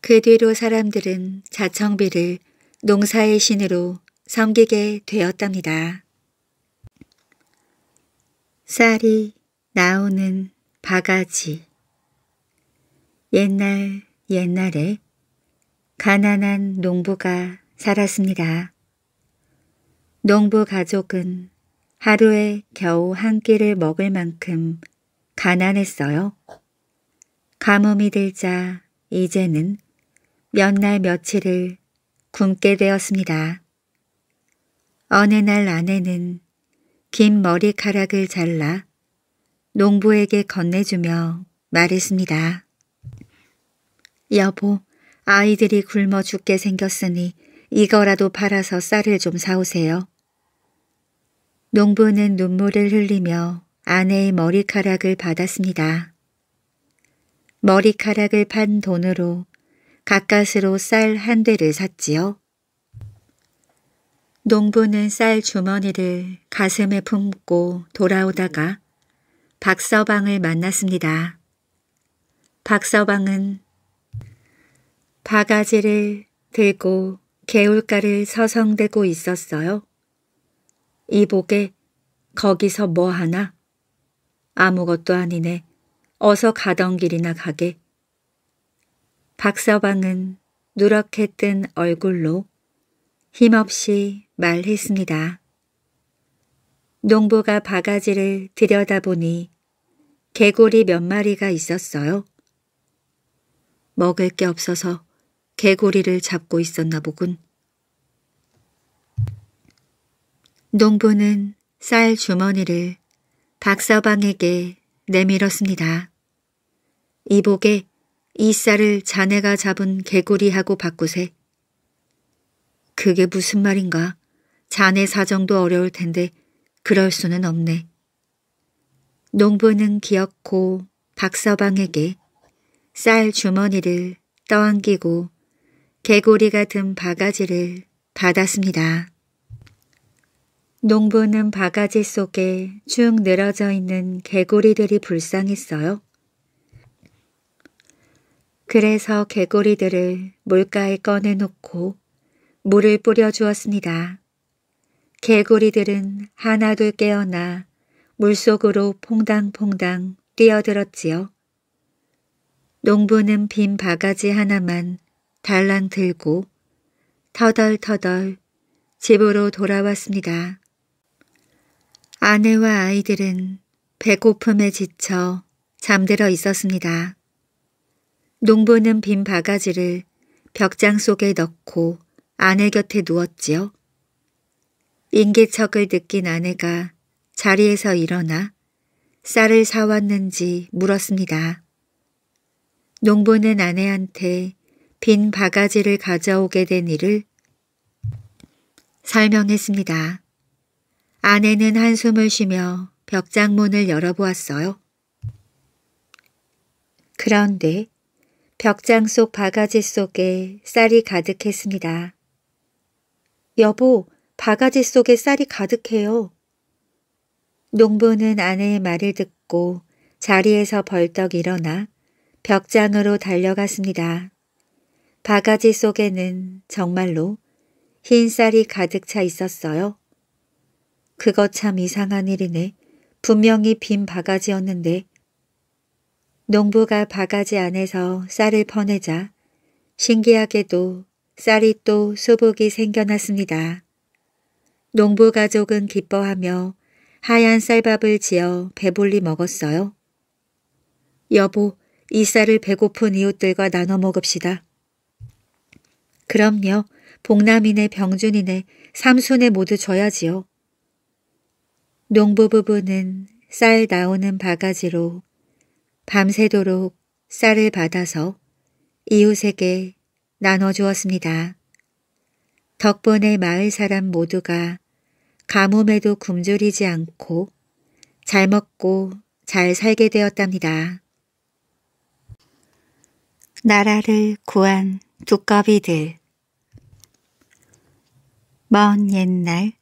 그 뒤로 사람들은 자청비를 농사의 신으로 섬기게 되었답니다. 쌀이 나오는 바가지 옛날 옛날에 가난한 농부가 살았습니다. 농부 가족은 하루에 겨우 한 끼를 먹을 만큼 가난했어요. 가뭄이 들자 이제는 몇 날 며칠을 굶게 되었습니다. 어느 날 아내는 긴 머리카락을 잘라 농부에게 건네주며 말했습니다. 여보, 아이들이 굶어 죽게 생겼으니 이거라도 팔아서 쌀을 좀 사오세요. 농부는 눈물을 흘리며 아내의 머리카락을 받았습니다. 머리카락을 판 돈으로 가까스로 쌀 한 대를 샀지요. 농부는 쌀 주머니를 가슴에 품고 돌아오다가 박서방을 만났습니다. 박서방은 바가지를 들고 개울가를 서성대고 있었어요. 이복에 거기서 뭐 하나? 아무것도 아니네. 어서 가던 길이나 가게. 박서방은 누렇게 뜬 얼굴로 힘없이 말했습니다. 농부가 바가지를 들여다보니 개구리 몇 마리가 있었어요. 먹을 게 없어서 개구리를 잡고 있었나 보군. 농부는 쌀 주머니를 박서방에게 내밀었습니다. 이복에 이쌀을 자네가 잡은 개구리하고 바꾸세. 그게 무슨 말인가. 자네 사정도 어려울 텐데 그럴 수는 없네. 농부는 기어고 박서방에게 쌀 주머니를 떠안기고 개구리가 든 바가지를 받았습니다. 농부는 바가지 속에 쭉 늘어져 있는 개구리들이 불쌍했어요. 그래서 개구리들을 물가에 꺼내놓고 물을 뿌려주었습니다. 개구리들은 하나둘 깨어나 물속으로 퐁당퐁당 뛰어들었지요. 농부는 빈 바가지 하나만 달랑 들고 터덜터덜 집으로 돌아왔습니다. 아내와 아이들은 배고픔에 지쳐 잠들어 있었습니다. 농부는 빈 바가지를 벽장 속에 넣고 아내 곁에 누웠지요. 인계척을 느낀 아내가 자리에서 일어나 쌀을 사왔는지 물었습니다. 농부는 아내한테 빈 바가지를 가져오게 된 일을 설명했습니다. 아내는 한숨을 쉬며 벽장문을 열어보았어요. 그런데 벽장 속 바가지 속에 쌀이 가득했습니다. 여보, 바가지 속에 쌀이 가득해요. 농부는 아내의 말을 듣고 자리에서 벌떡 일어나 벽장으로 달려갔습니다. 바가지 속에는 정말로 흰 쌀이 가득 차 있었어요. 그거 참 이상한 일이네. 분명히 빈 바가지였는데. 농부가 바가지 안에서 쌀을 퍼내자 신기하게도 쌀이 또 수북이 생겨났습니다. 농부 가족은 기뻐하며 하얀 쌀밥을 지어 배불리 먹었어요. 여보, 이 쌀을 배고픈 이웃들과 나눠 먹읍시다. 그럼요, 복남이네, 병준이네, 삼순에 모두 줘야지요. 농부 부부는 쌀 나오는 바가지로 밤새도록 쌀을 받아서 이웃에게 나눠주었습니다. 덕분에 마을 사람 모두가 가뭄에도 굶주리지 않고 잘 먹고 잘 살게 되었답니다. 나라를 구한 두꺼비들 먼 옛날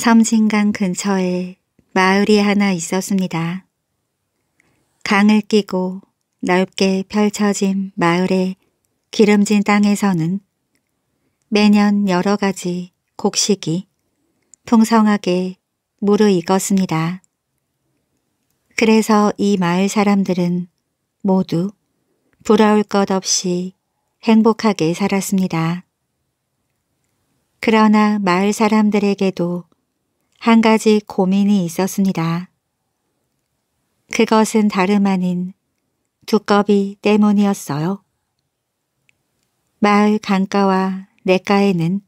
섬진강 근처에 마을이 하나 있었습니다. 강을 끼고 넓게 펼쳐진 마을의 기름진 땅에서는 매년 여러 가지 곡식이 풍성하게 무르익었습니다. 그래서 이 마을 사람들은 모두 부러울 것 없이 행복하게 살았습니다. 그러나 마을 사람들에게도 한 가지 고민이 있었습니다. 그것은 다름 아닌 두꺼비 때문이었어요. 마을 강가와 내가에는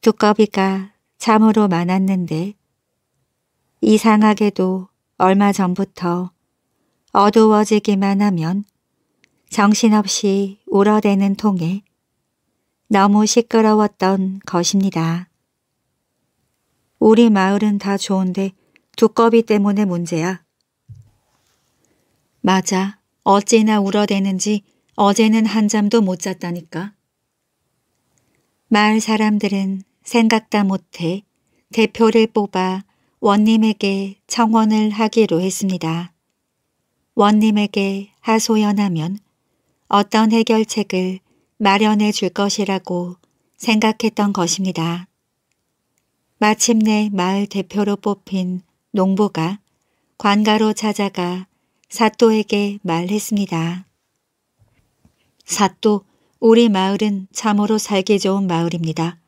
두꺼비가 참으로 많았는데 이상하게도 얼마 전부터 어두워지기만 하면 정신없이 울어대는 통에 너무 시끄러웠던 것입니다. 우리 마을은 다 좋은데 두꺼비 때문에 문제야. 맞아. 어찌나 울어대는지 어제는 한잠도 못 잤다니까. 마을 사람들은 생각다 못해 대표를 뽑아 원님에게 청원을 하기로 했습니다. 원님에게 하소연하면 어떤 해결책을 마련해 줄 것이라고 생각했던 것입니다. 마침내 마을 대표로 뽑힌 농부가 관가로 찾아가 사또에게 말했습니다. 사또, 우리 마을은 참으로 살기 좋은 마을입니다.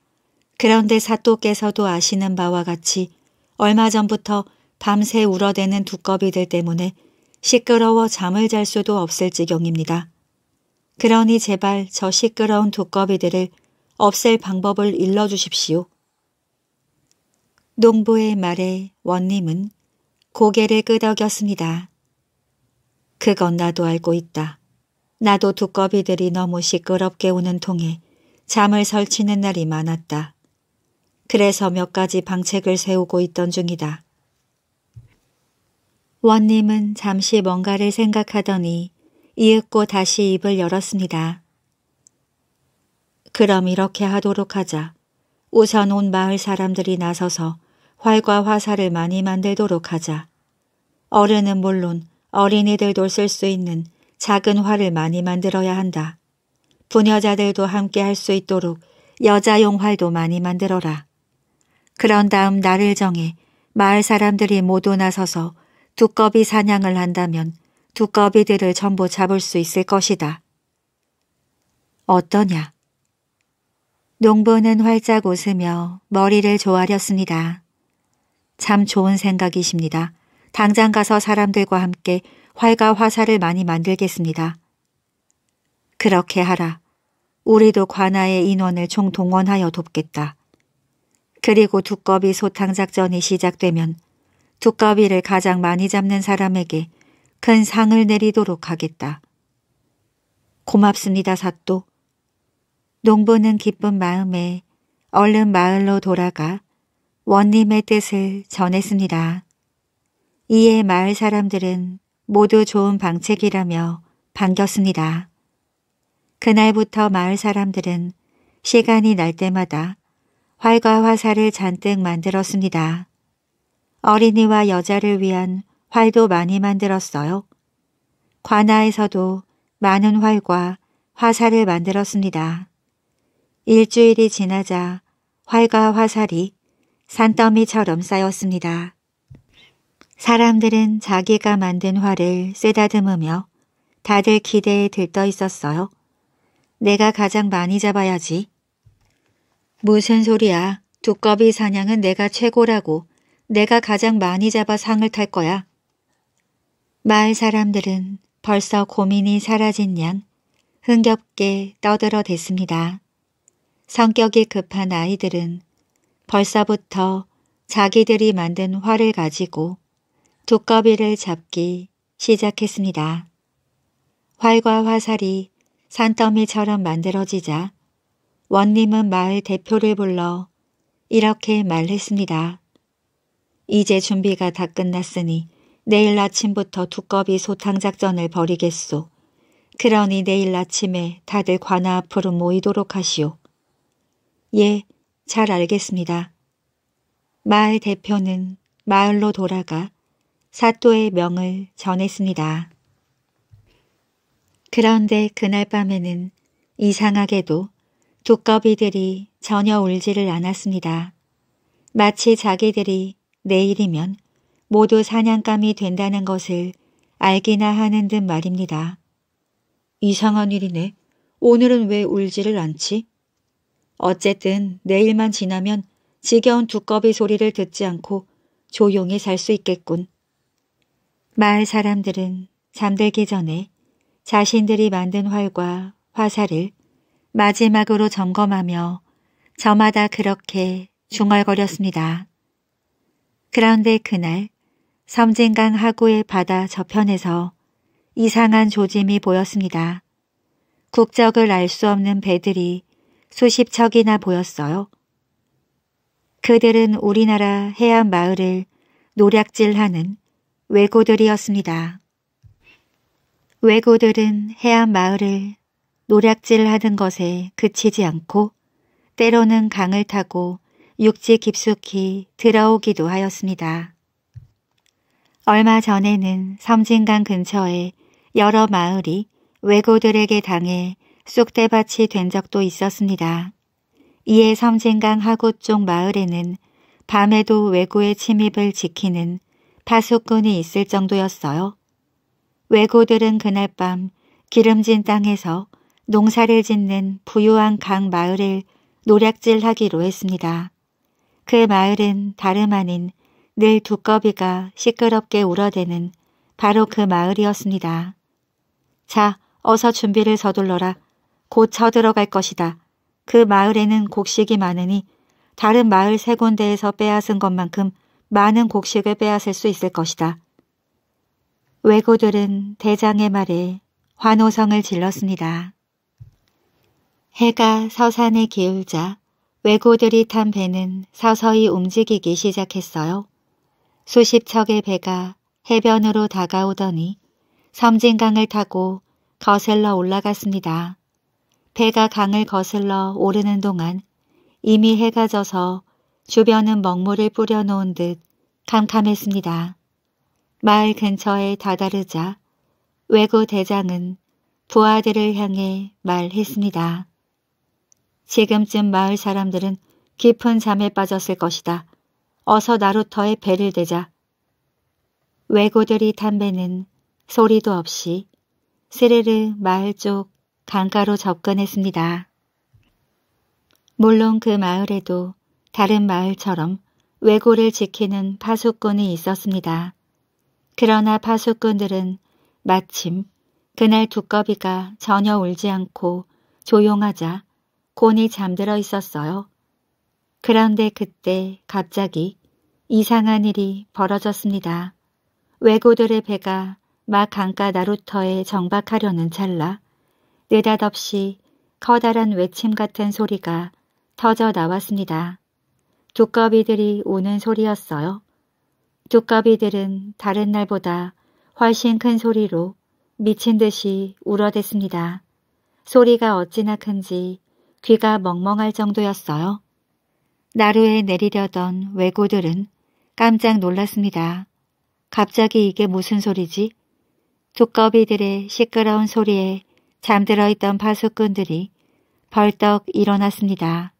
그런데 사또께서도 아시는 바와 같이 얼마 전부터 밤새 울어대는 두꺼비들 때문에 시끄러워 잠을 잘 수도 없을 지경입니다. 그러니 제발 저 시끄러운 두꺼비들을 없앨 방법을 일러주십시오. 농부의 말에 원님은 고개를 끄덕였습니다. 그건 나도 알고 있다. 나도 두꺼비들이 너무 시끄럽게 우는 통에 잠을 설치는 날이 많았다. 그래서 몇 가지 방책을 세우고 있던 중이다. 원님은 잠시 뭔가를 생각하더니 이윽고 다시 입을 열었습니다. 그럼 이렇게 하도록 하자. 우선 온 마을 사람들이 나서서 활과 화살을 많이 만들도록 하자. 어른은 물론 어린이들도 쓸 수 있는 작은 활을 많이 만들어야 한다. 부녀자들도 함께 할 수 있도록 여자용 활도 많이 만들어라. 그런 다음 날을 정해 마을 사람들이 모두 나서서 두꺼비 사냥을 한다면 두꺼비들을 전부 잡을 수 있을 것이다. 어떠냐? 농부는 활짝 웃으며 머리를 조아렸습니다. 참 좋은 생각이십니다. 당장 가서 사람들과 함께 활과 화살을 많이 만들겠습니다. 그렇게 하라. 우리도 관아의 인원을 총 동원하여 돕겠다. 그리고 두꺼비 소탕 작전이 시작되면 두꺼비를 가장 많이 잡는 사람에게 큰 상을 내리도록 하겠다. 고맙습니다, 사또. 농부는 기쁜 마음에 얼른 마을로 돌아가 원님의 뜻을 전했습니다. 이에 마을 사람들은 모두 좋은 방책이라며 반겼습니다. 그날부터 마을 사람들은 시간이 날 때마다 활과 화살을 잔뜩 만들었습니다. 어린이와 여자를 위한 활도 많이 만들었어요. 관아에서도 많은 활과 화살을 만들었습니다. 일주일이 지나자 활과 화살이 산더미처럼 쌓였습니다. 사람들은 자기가 만든 화를 쓰다듬으며 다들 기대에 들떠 있었어요. 내가 가장 많이 잡아야지. 무슨 소리야. 두꺼비 사냥은 내가 최고라고. 내가 가장 많이 잡아 상을 탈 거야. 마을 사람들은 벌써 고민이 사라진 양 흥겹게 떠들어 댔습니다. 성격이 급한 아이들은 벌써부터 자기들이 만든 활을 가지고 두꺼비를 잡기 시작했습니다. 활과 화살이 산더미처럼 만들어지자 원님은 마을 대표를 불러 이렇게 말했습니다. 이제 준비가 다 끝났으니 내일 아침부터 두꺼비 소탕 작전을 벌이겠소. 그러니 내일 아침에 다들 관아 앞으로 모이도록 하시오. 예, 잘 알겠습니다. 마을 대표는 마을로 돌아가 사또의 명을 전했습니다. 그런데 그날 밤에는 이상하게도 두꺼비들이 전혀 울지를 않았습니다. 마치 자기들이 내일이면 모두 사냥감이 된다는 것을 알기나 하는 듯 말입니다. 이상한 일이네. 오늘은 왜 울지를 않지? 어쨌든 내일만 지나면 지겨운 두꺼비 소리를 듣지 않고 조용히 살 수 있겠군. 마을 사람들은 잠들기 전에 자신들이 만든 활과 화살을 마지막으로 점검하며 저마다 그렇게 중얼거렸습니다. 그런데 그날 섬진강 하구의 바다 저편에서 이상한 조짐이 보였습니다. 국적을 알 수 없는 배들이 수십 척이나 보였어요. 그들은 우리나라 해안 마을을 노략질하는 외고들이었습니다. 외고들은 해안 마을을 노략질하는 것에 그치지 않고 때로는 강을 타고 육지 깊숙이 들어오기도 하였습니다. 얼마 전에는 섬진강 근처에 여러 마을이 외고들에게 당해 쑥대밭이 된 적도 있었습니다. 이에 섬진강 하구 쪽 마을에는 밤에도 외구의 침입을 지키는 파수꾼이 있을 정도였어요. 외구들은 그날 밤 기름진 땅에서 농사를 짓는 부유한 강 마을을 노략질하기로 했습니다. 그 마을은 다름 아닌 늘 두꺼비가 시끄럽게 울어대는 바로 그 마을이었습니다. 자, 어서 준비를 서둘러라. 곧 쳐들어갈 것이다. 그 마을에는 곡식이 많으니 다른 마을 세 군데에서 빼앗은 것만큼 많은 곡식을 빼앗을 수 있을 것이다. 왜구들은 대장의 말에 환호성을 질렀습니다. 해가 서산에 기울자 왜구들이탄 배는 서서히 움직이기 시작했어요. 수십 척의 배가 해변으로 다가오더니 섬진강을 타고 거슬러 올라갔습니다. 배가 강을 거슬러 오르는 동안 이미 해가 져서 주변은 먹물을 뿌려놓은 듯 캄캄했습니다. 마을 근처에 다다르자 외구 대장은 부하들을 향해 말했습니다. 지금쯤 마을 사람들은 깊은 잠에 빠졌을 것이다. 어서 나루터에 배를 대자. 외구들이 탄배는 소리도 없이 스르르 마을 쪽 강가로 접근했습니다. 물론 그 마을에도 다른 마을처럼 외고를 지키는 파수꾼이 있었습니다. 그러나 파수꾼들은 마침 그날 두꺼비가 전혀 울지 않고 조용하자 곤이 잠들어 있었어요. 그런데 그때 갑자기 이상한 일이 벌어졌습니다. 외고들의 배가 막 강가 나루터에 정박하려는 찰나 느닷없이 커다란 외침 같은 소리가 터져 나왔습니다. 두꺼비들이 우는 소리였어요. 두꺼비들은 다른 날보다 훨씬 큰 소리로 미친 듯이 울어댔습니다. 소리가 어찌나 큰지 귀가 멍멍할 정도였어요. 나루에 내리려던 외구들은 깜짝 놀랐습니다. 갑자기 이게 무슨 소리지? 두꺼비들의 시끄러운 소리에 잠들어 있던 파수꾼들이 벌떡 일어났습니다.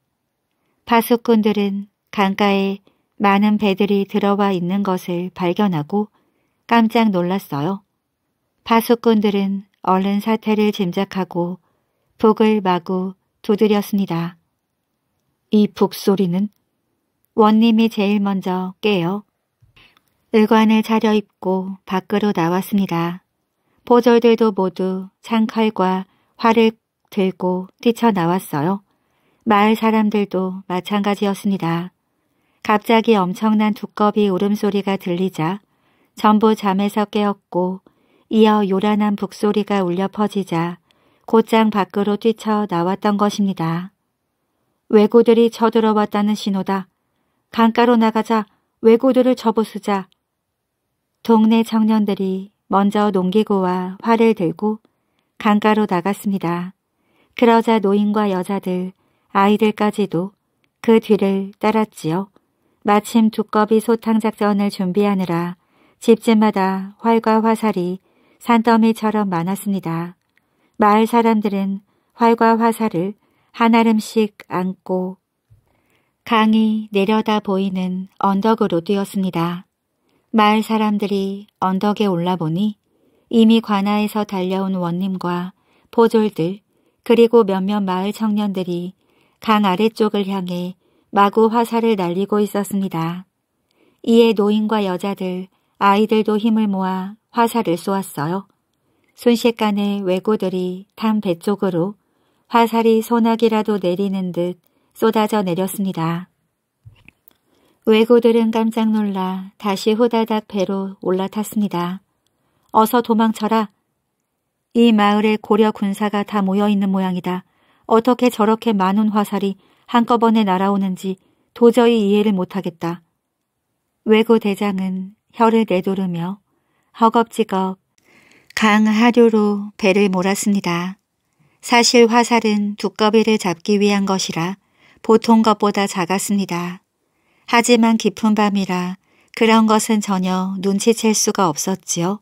파수꾼들은 강가에 많은 배들이 들어와 있는 것을 발견하고 깜짝 놀랐어요. 파수꾼들은 얼른 사태를 짐작하고 북을 마구 두드렸습니다. 이 북소리는 원님이 제일 먼저 깨요. 의관을 차려입고 밖으로 나왔습니다. 보절들도 모두 창칼과 활을 들고 뛰쳐나왔어요. 마을 사람들도 마찬가지였습니다. 갑자기 엄청난 두꺼비 울음소리가 들리자 전부 잠에서 깨었고 이어 요란한 북소리가 울려 퍼지자 곧장 밖으로 뛰쳐나왔던 것입니다. 왜구들이 쳐들어왔다는 신호다. 강가로 나가자 왜구들을 접어쓰자. 동네 청년들이 먼저 농기구와 활을 들고 강가로 나갔습니다. 그러자 노인과 여자들, 아이들까지도 그 뒤를 따랐지요. 마침 두꺼비 소탕 작전을 준비하느라 집집마다 활과 화살이 산더미처럼 많았습니다. 마을 사람들은 활과 화살을 한아름씩 안고 강이 내려다 보이는 언덕으로 뛰었습니다. 마을 사람들이 언덕에 올라보니 이미 관아에서 달려온 원님과 포졸들 그리고 몇몇 마을 청년들이 강 아래쪽을 향해 마구 화살을 날리고 있었습니다. 이에 노인과 여자들, 아이들도 힘을 모아 화살을 쏘았어요. 순식간에 왜구들이 탄배 쪽으로 화살이 소나기라도 내리는 듯 쏟아져 내렸습니다. 외고들은 깜짝 놀라 다시 호다닥 배로 올라탔습니다. 어서 도망쳐라. 이 마을에 고려 군사가 다 모여있는 모양이다. 어떻게 저렇게 많은 화살이 한꺼번에 날아오는지 도저히 이해를 못하겠다. 외고 대장은 혀를 내두르며 허겁지겁 강하류로 배를 몰았습니다. 사실 화살은 두꺼비를 잡기 위한 것이라 보통 것보다 작았습니다. 하지만 깊은 밤이라 그런 것은 전혀 눈치챌 수가 없었지요.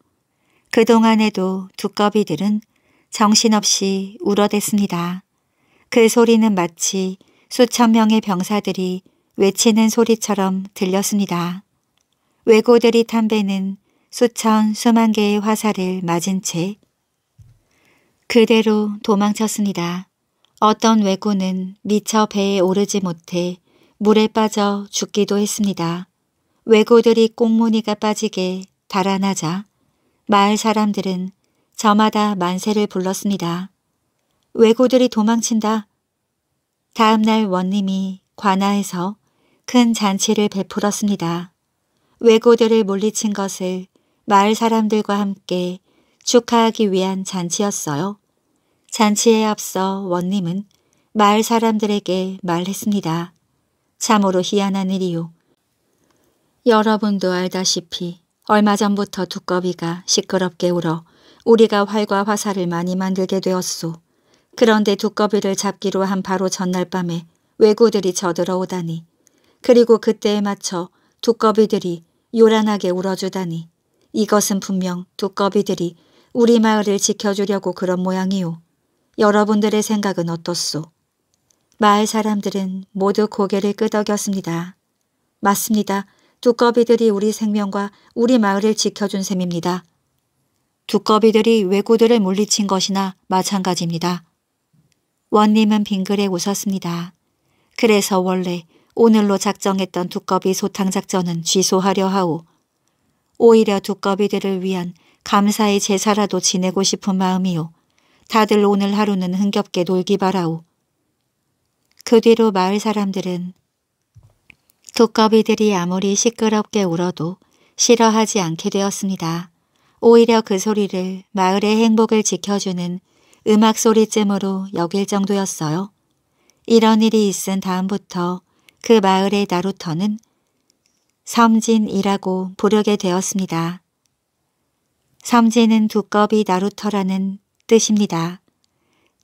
그동안에도 두꺼비들은 정신없이 울어댔습니다. 그 소리는 마치 수천 명의 병사들이 외치는 소리처럼 들렸습니다. 외고들이 탄 배는 수천 수만 개의 화살을 맞은 채 그대로 도망쳤습니다. 어떤 외고는 미처 배에 오르지 못해 물에 빠져 죽기도 했습니다. 외고들이 꽁무니가 빠지게 달아나자 마을 사람들은 저마다 만세를 불렀습니다. 외고들이 도망친다. 다음날 원님이 관아에서 큰 잔치를 베풀었습니다. 외고들을 물리친 것을 마을 사람들과 함께 축하하기 위한 잔치였어요. 잔치에 앞서 원님은 마을 사람들에게 말했습니다. 참으로 희한한 일이요. 여러분도 알다시피 얼마 전부터 두꺼비가 시끄럽게 울어 우리가 활과 화살을 많이 만들게 되었소. 그런데 두꺼비를 잡기로 한 바로 전날 밤에 왜구들이 저들어오다니. 그리고 그때에 맞춰 두꺼비들이 요란하게 울어주다니. 이것은 분명 두꺼비들이 우리 마을을 지켜주려고 그런 모양이오 여러분들의 생각은 어떻소? 마을 사람들은 모두 고개를 끄덕였습니다. 맞습니다. 두꺼비들이 우리 생명과 우리 마을을 지켜준 셈입니다. 두꺼비들이 왜구들을 물리친 것이나 마찬가지입니다. 원님은 빙그레 웃었습니다. 그래서 원래 오늘로 작정했던 두꺼비 소탕 작전은 취소하려 하오. 오히려 두꺼비들을 위한 감사의 제사라도 지내고 싶은 마음이오. 다들 오늘 하루는 흥겹게 놀기 바라오. 그 뒤로 마을 사람들은 두꺼비들이 아무리 시끄럽게 울어도 싫어하지 않게 되었습니다. 오히려 그 소리를 마을의 행복을 지켜주는 음악 소리쯤으로 여길 정도였어요. 이런 일이 있은 다음부터 그 마을의 나루터는 섬진이라고 부르게 되었습니다. 섬진은 두꺼비 나루터라는 뜻입니다.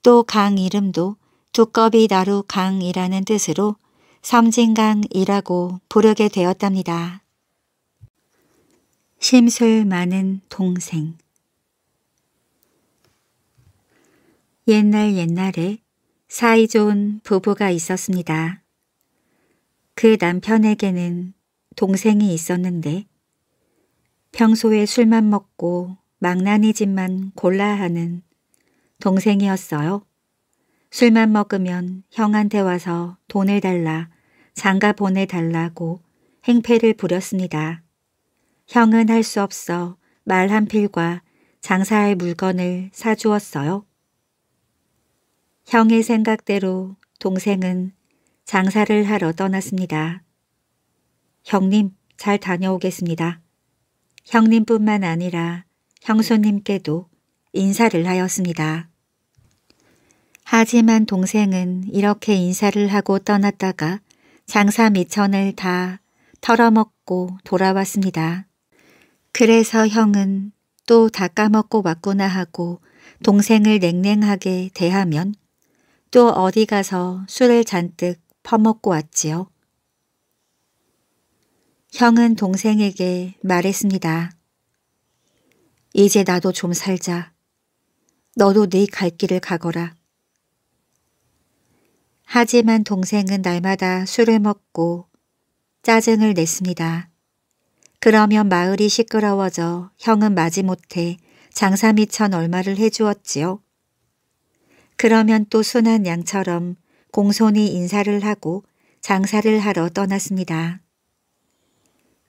또 강 이름도 두꺼비 나루 강이라는 뜻으로 섬진강이라고 부르게 되었답니다. 심술 많은 동생 옛날 옛날에 사이좋은 부부가 있었습니다. 그 남편에게는 동생이 있었는데 평소에 술만 먹고 망나니 집만 골라하는 동생이었어요. 술만 먹으면 형한테 와서 돈을 달라, 장가 보내달라고 행패를 부렸습니다. 형은 할 수 없어 말 한 필과 장사할 물건을 사주었어요. 형의 생각대로 동생은 장사를 하러 떠났습니다. 형님 잘 다녀오겠습니다. 형님뿐만 아니라 형수님께도 인사를 하였습니다. 하지만 동생은 이렇게 인사를 하고 떠났다가 장사 미천을 다 털어먹고 돌아왔습니다. 그래서 형은 또 다 까먹고 왔구나 하고 동생을 냉랭하게 대하면 또 어디 가서 술을 잔뜩 퍼먹고 왔지요. 형은 동생에게 말했습니다. 이제 나도 좀 살자. 너도 네 갈 길을 가거라. 하지만 동생은 날마다 술을 먹고 짜증을 냈습니다. 그러면 마을이 시끄러워져 형은 마지못해 장사미천 얼마를 해주었지요. 그러면 또 순한 양처럼 공손히 인사를 하고 장사를 하러 떠났습니다.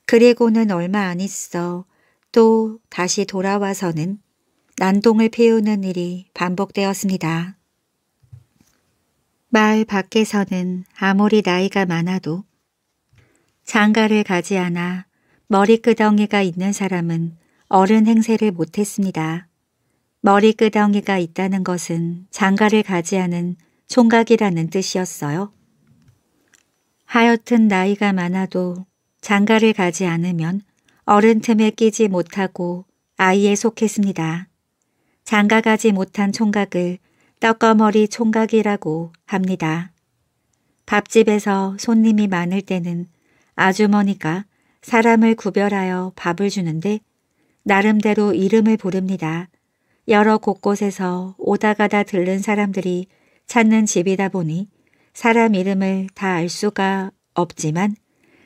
그리고는 얼마 안 있어 또 다시 돌아와서는 난동을 피우는 일이 반복되었습니다. 마을 밖에서는 아무리 나이가 많아도 장가를 가지 않아 머리끄덩이가 있는 사람은 어른 행세를 못했습니다. 머리끄덩이가 있다는 것은 장가를 가지 않은 총각이라는 뜻이었어요. 하여튼 나이가 많아도 장가를 가지 않으면 어른 틈에 끼지 못하고 아이에 속했습니다. 장가 가지 못한 총각을 떡거머리 총각이라고 합니다. 밥집에서 손님이 많을 때는 아주머니가 사람을 구별하여 밥을 주는데 나름대로 이름을 부릅니다. 여러 곳곳에서 오다가다 들른 사람들이 찾는 집이다 보니 사람 이름을 다 알 수가 없지만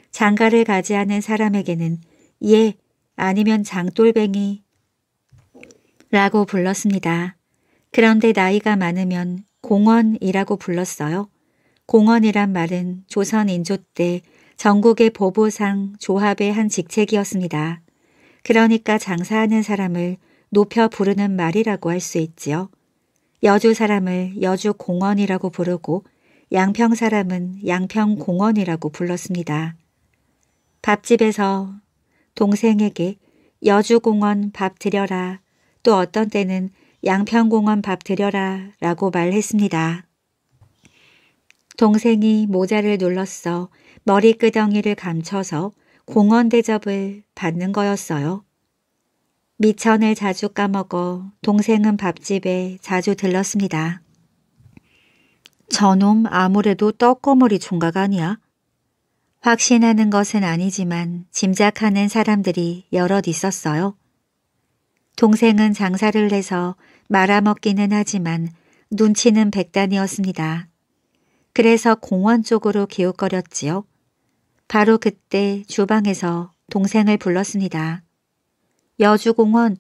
장가를 가지 않은 사람에게는 예 아니면 장돌뱅이 라고 불렀습니다. 그런데 나이가 많으면 공원이라고 불렀어요. 공원이란 말은 조선 인조 때 전국의 보보상 조합의 한 직책이었습니다. 그러니까 장사하는 사람을 높여 부르는 말이라고 할 수 있지요. 여주 사람을 여주 공원이라고 부르고 양평 사람은 양평 공원이라고 불렀습니다. 밥집에서 동생에게 여주 공원 밥 드려라 또 어떤 때는 양평공원 밥 드려라 라고 말했습니다. 동생이 모자를 눌렀어 머리끄덩이를 감춰서 공원 대접을 받는 거였어요. 미천을 자주 까먹어 동생은 밥집에 자주 들렀습니다. 저놈 아무래도 떡거머리 종각 아니야? 확신하는 것은 아니지만 짐작하는 사람들이 여럿 있었어요. 동생은 장사를 해서 말아먹기는 하지만 눈치는 백단이었습니다. 그래서 공원 쪽으로 기웃거렸지요. 바로 그때 주방에서 동생을 불렀습니다. 여주공원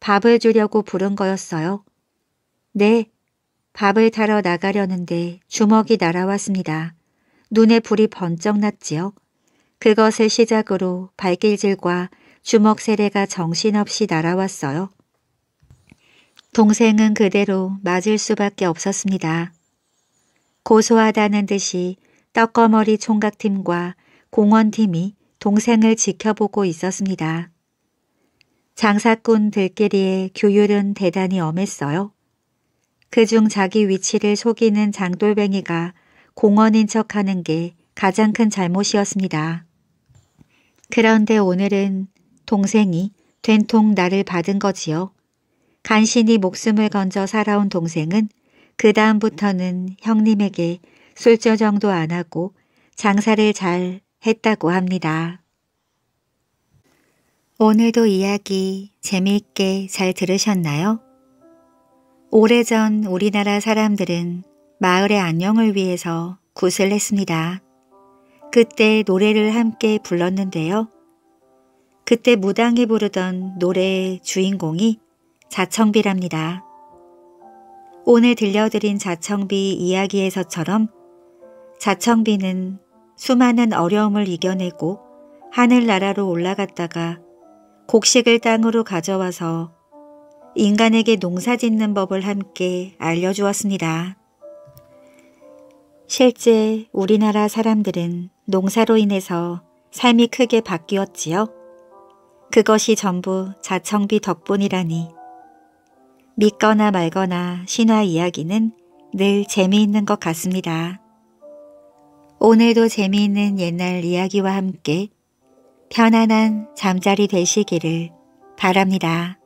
밥을 주려고 부른 거였어요. 네, 밥을 타러 나가려는데 주먹이 날아왔습니다. 눈에 불이 번쩍 났지요. 그것을 시작으로 발길질과 주먹 세례가 정신없이 날아왔어요. 동생은 그대로 맞을 수밖에 없었습니다. 고소하다는 듯이 떡거머리 총각팀과 공원팀이 동생을 지켜보고 있었습니다. 장사꾼들끼리의 교율은 대단히 엄했어요. 그중 자기 위치를 속이는 장돌뱅이가 공원인 척하는 게 가장 큰 잘못이었습니다. 그런데 오늘은 동생이 된통 나를 받은 거지요. 간신히 목숨을 건져 살아온 동생은 그 다음부터는 형님에게 술저정도 안 하고 장사를 잘 했다고 합니다. 오늘도 이야기 재미있게 잘 들으셨나요? 오래전 우리나라 사람들은 마을의 안녕을 위해서 굿을 했습니다. 그때 노래를 함께 불렀는데요. 그때 무당이 부르던 노래의 주인공이 자청비랍니다. 오늘 들려드린 자청비 이야기에서처럼 자청비는 수많은 어려움을 이겨내고 하늘나라로 올라갔다가 곡식을 땅으로 가져와서 인간에게 농사짓는 법을 함께 알려주었습니다. 실제 우리나라 사람들은 농사로 인해서 삶이 크게 바뀌었지요. 그것이 전부 자청비 덕분이라니. 믿거나 말거나 신화 이야기는 늘 재미있는 것 같습니다. 오늘도 재미있는 옛날 이야기와 함께 편안한 잠자리 되시기를 바랍니다.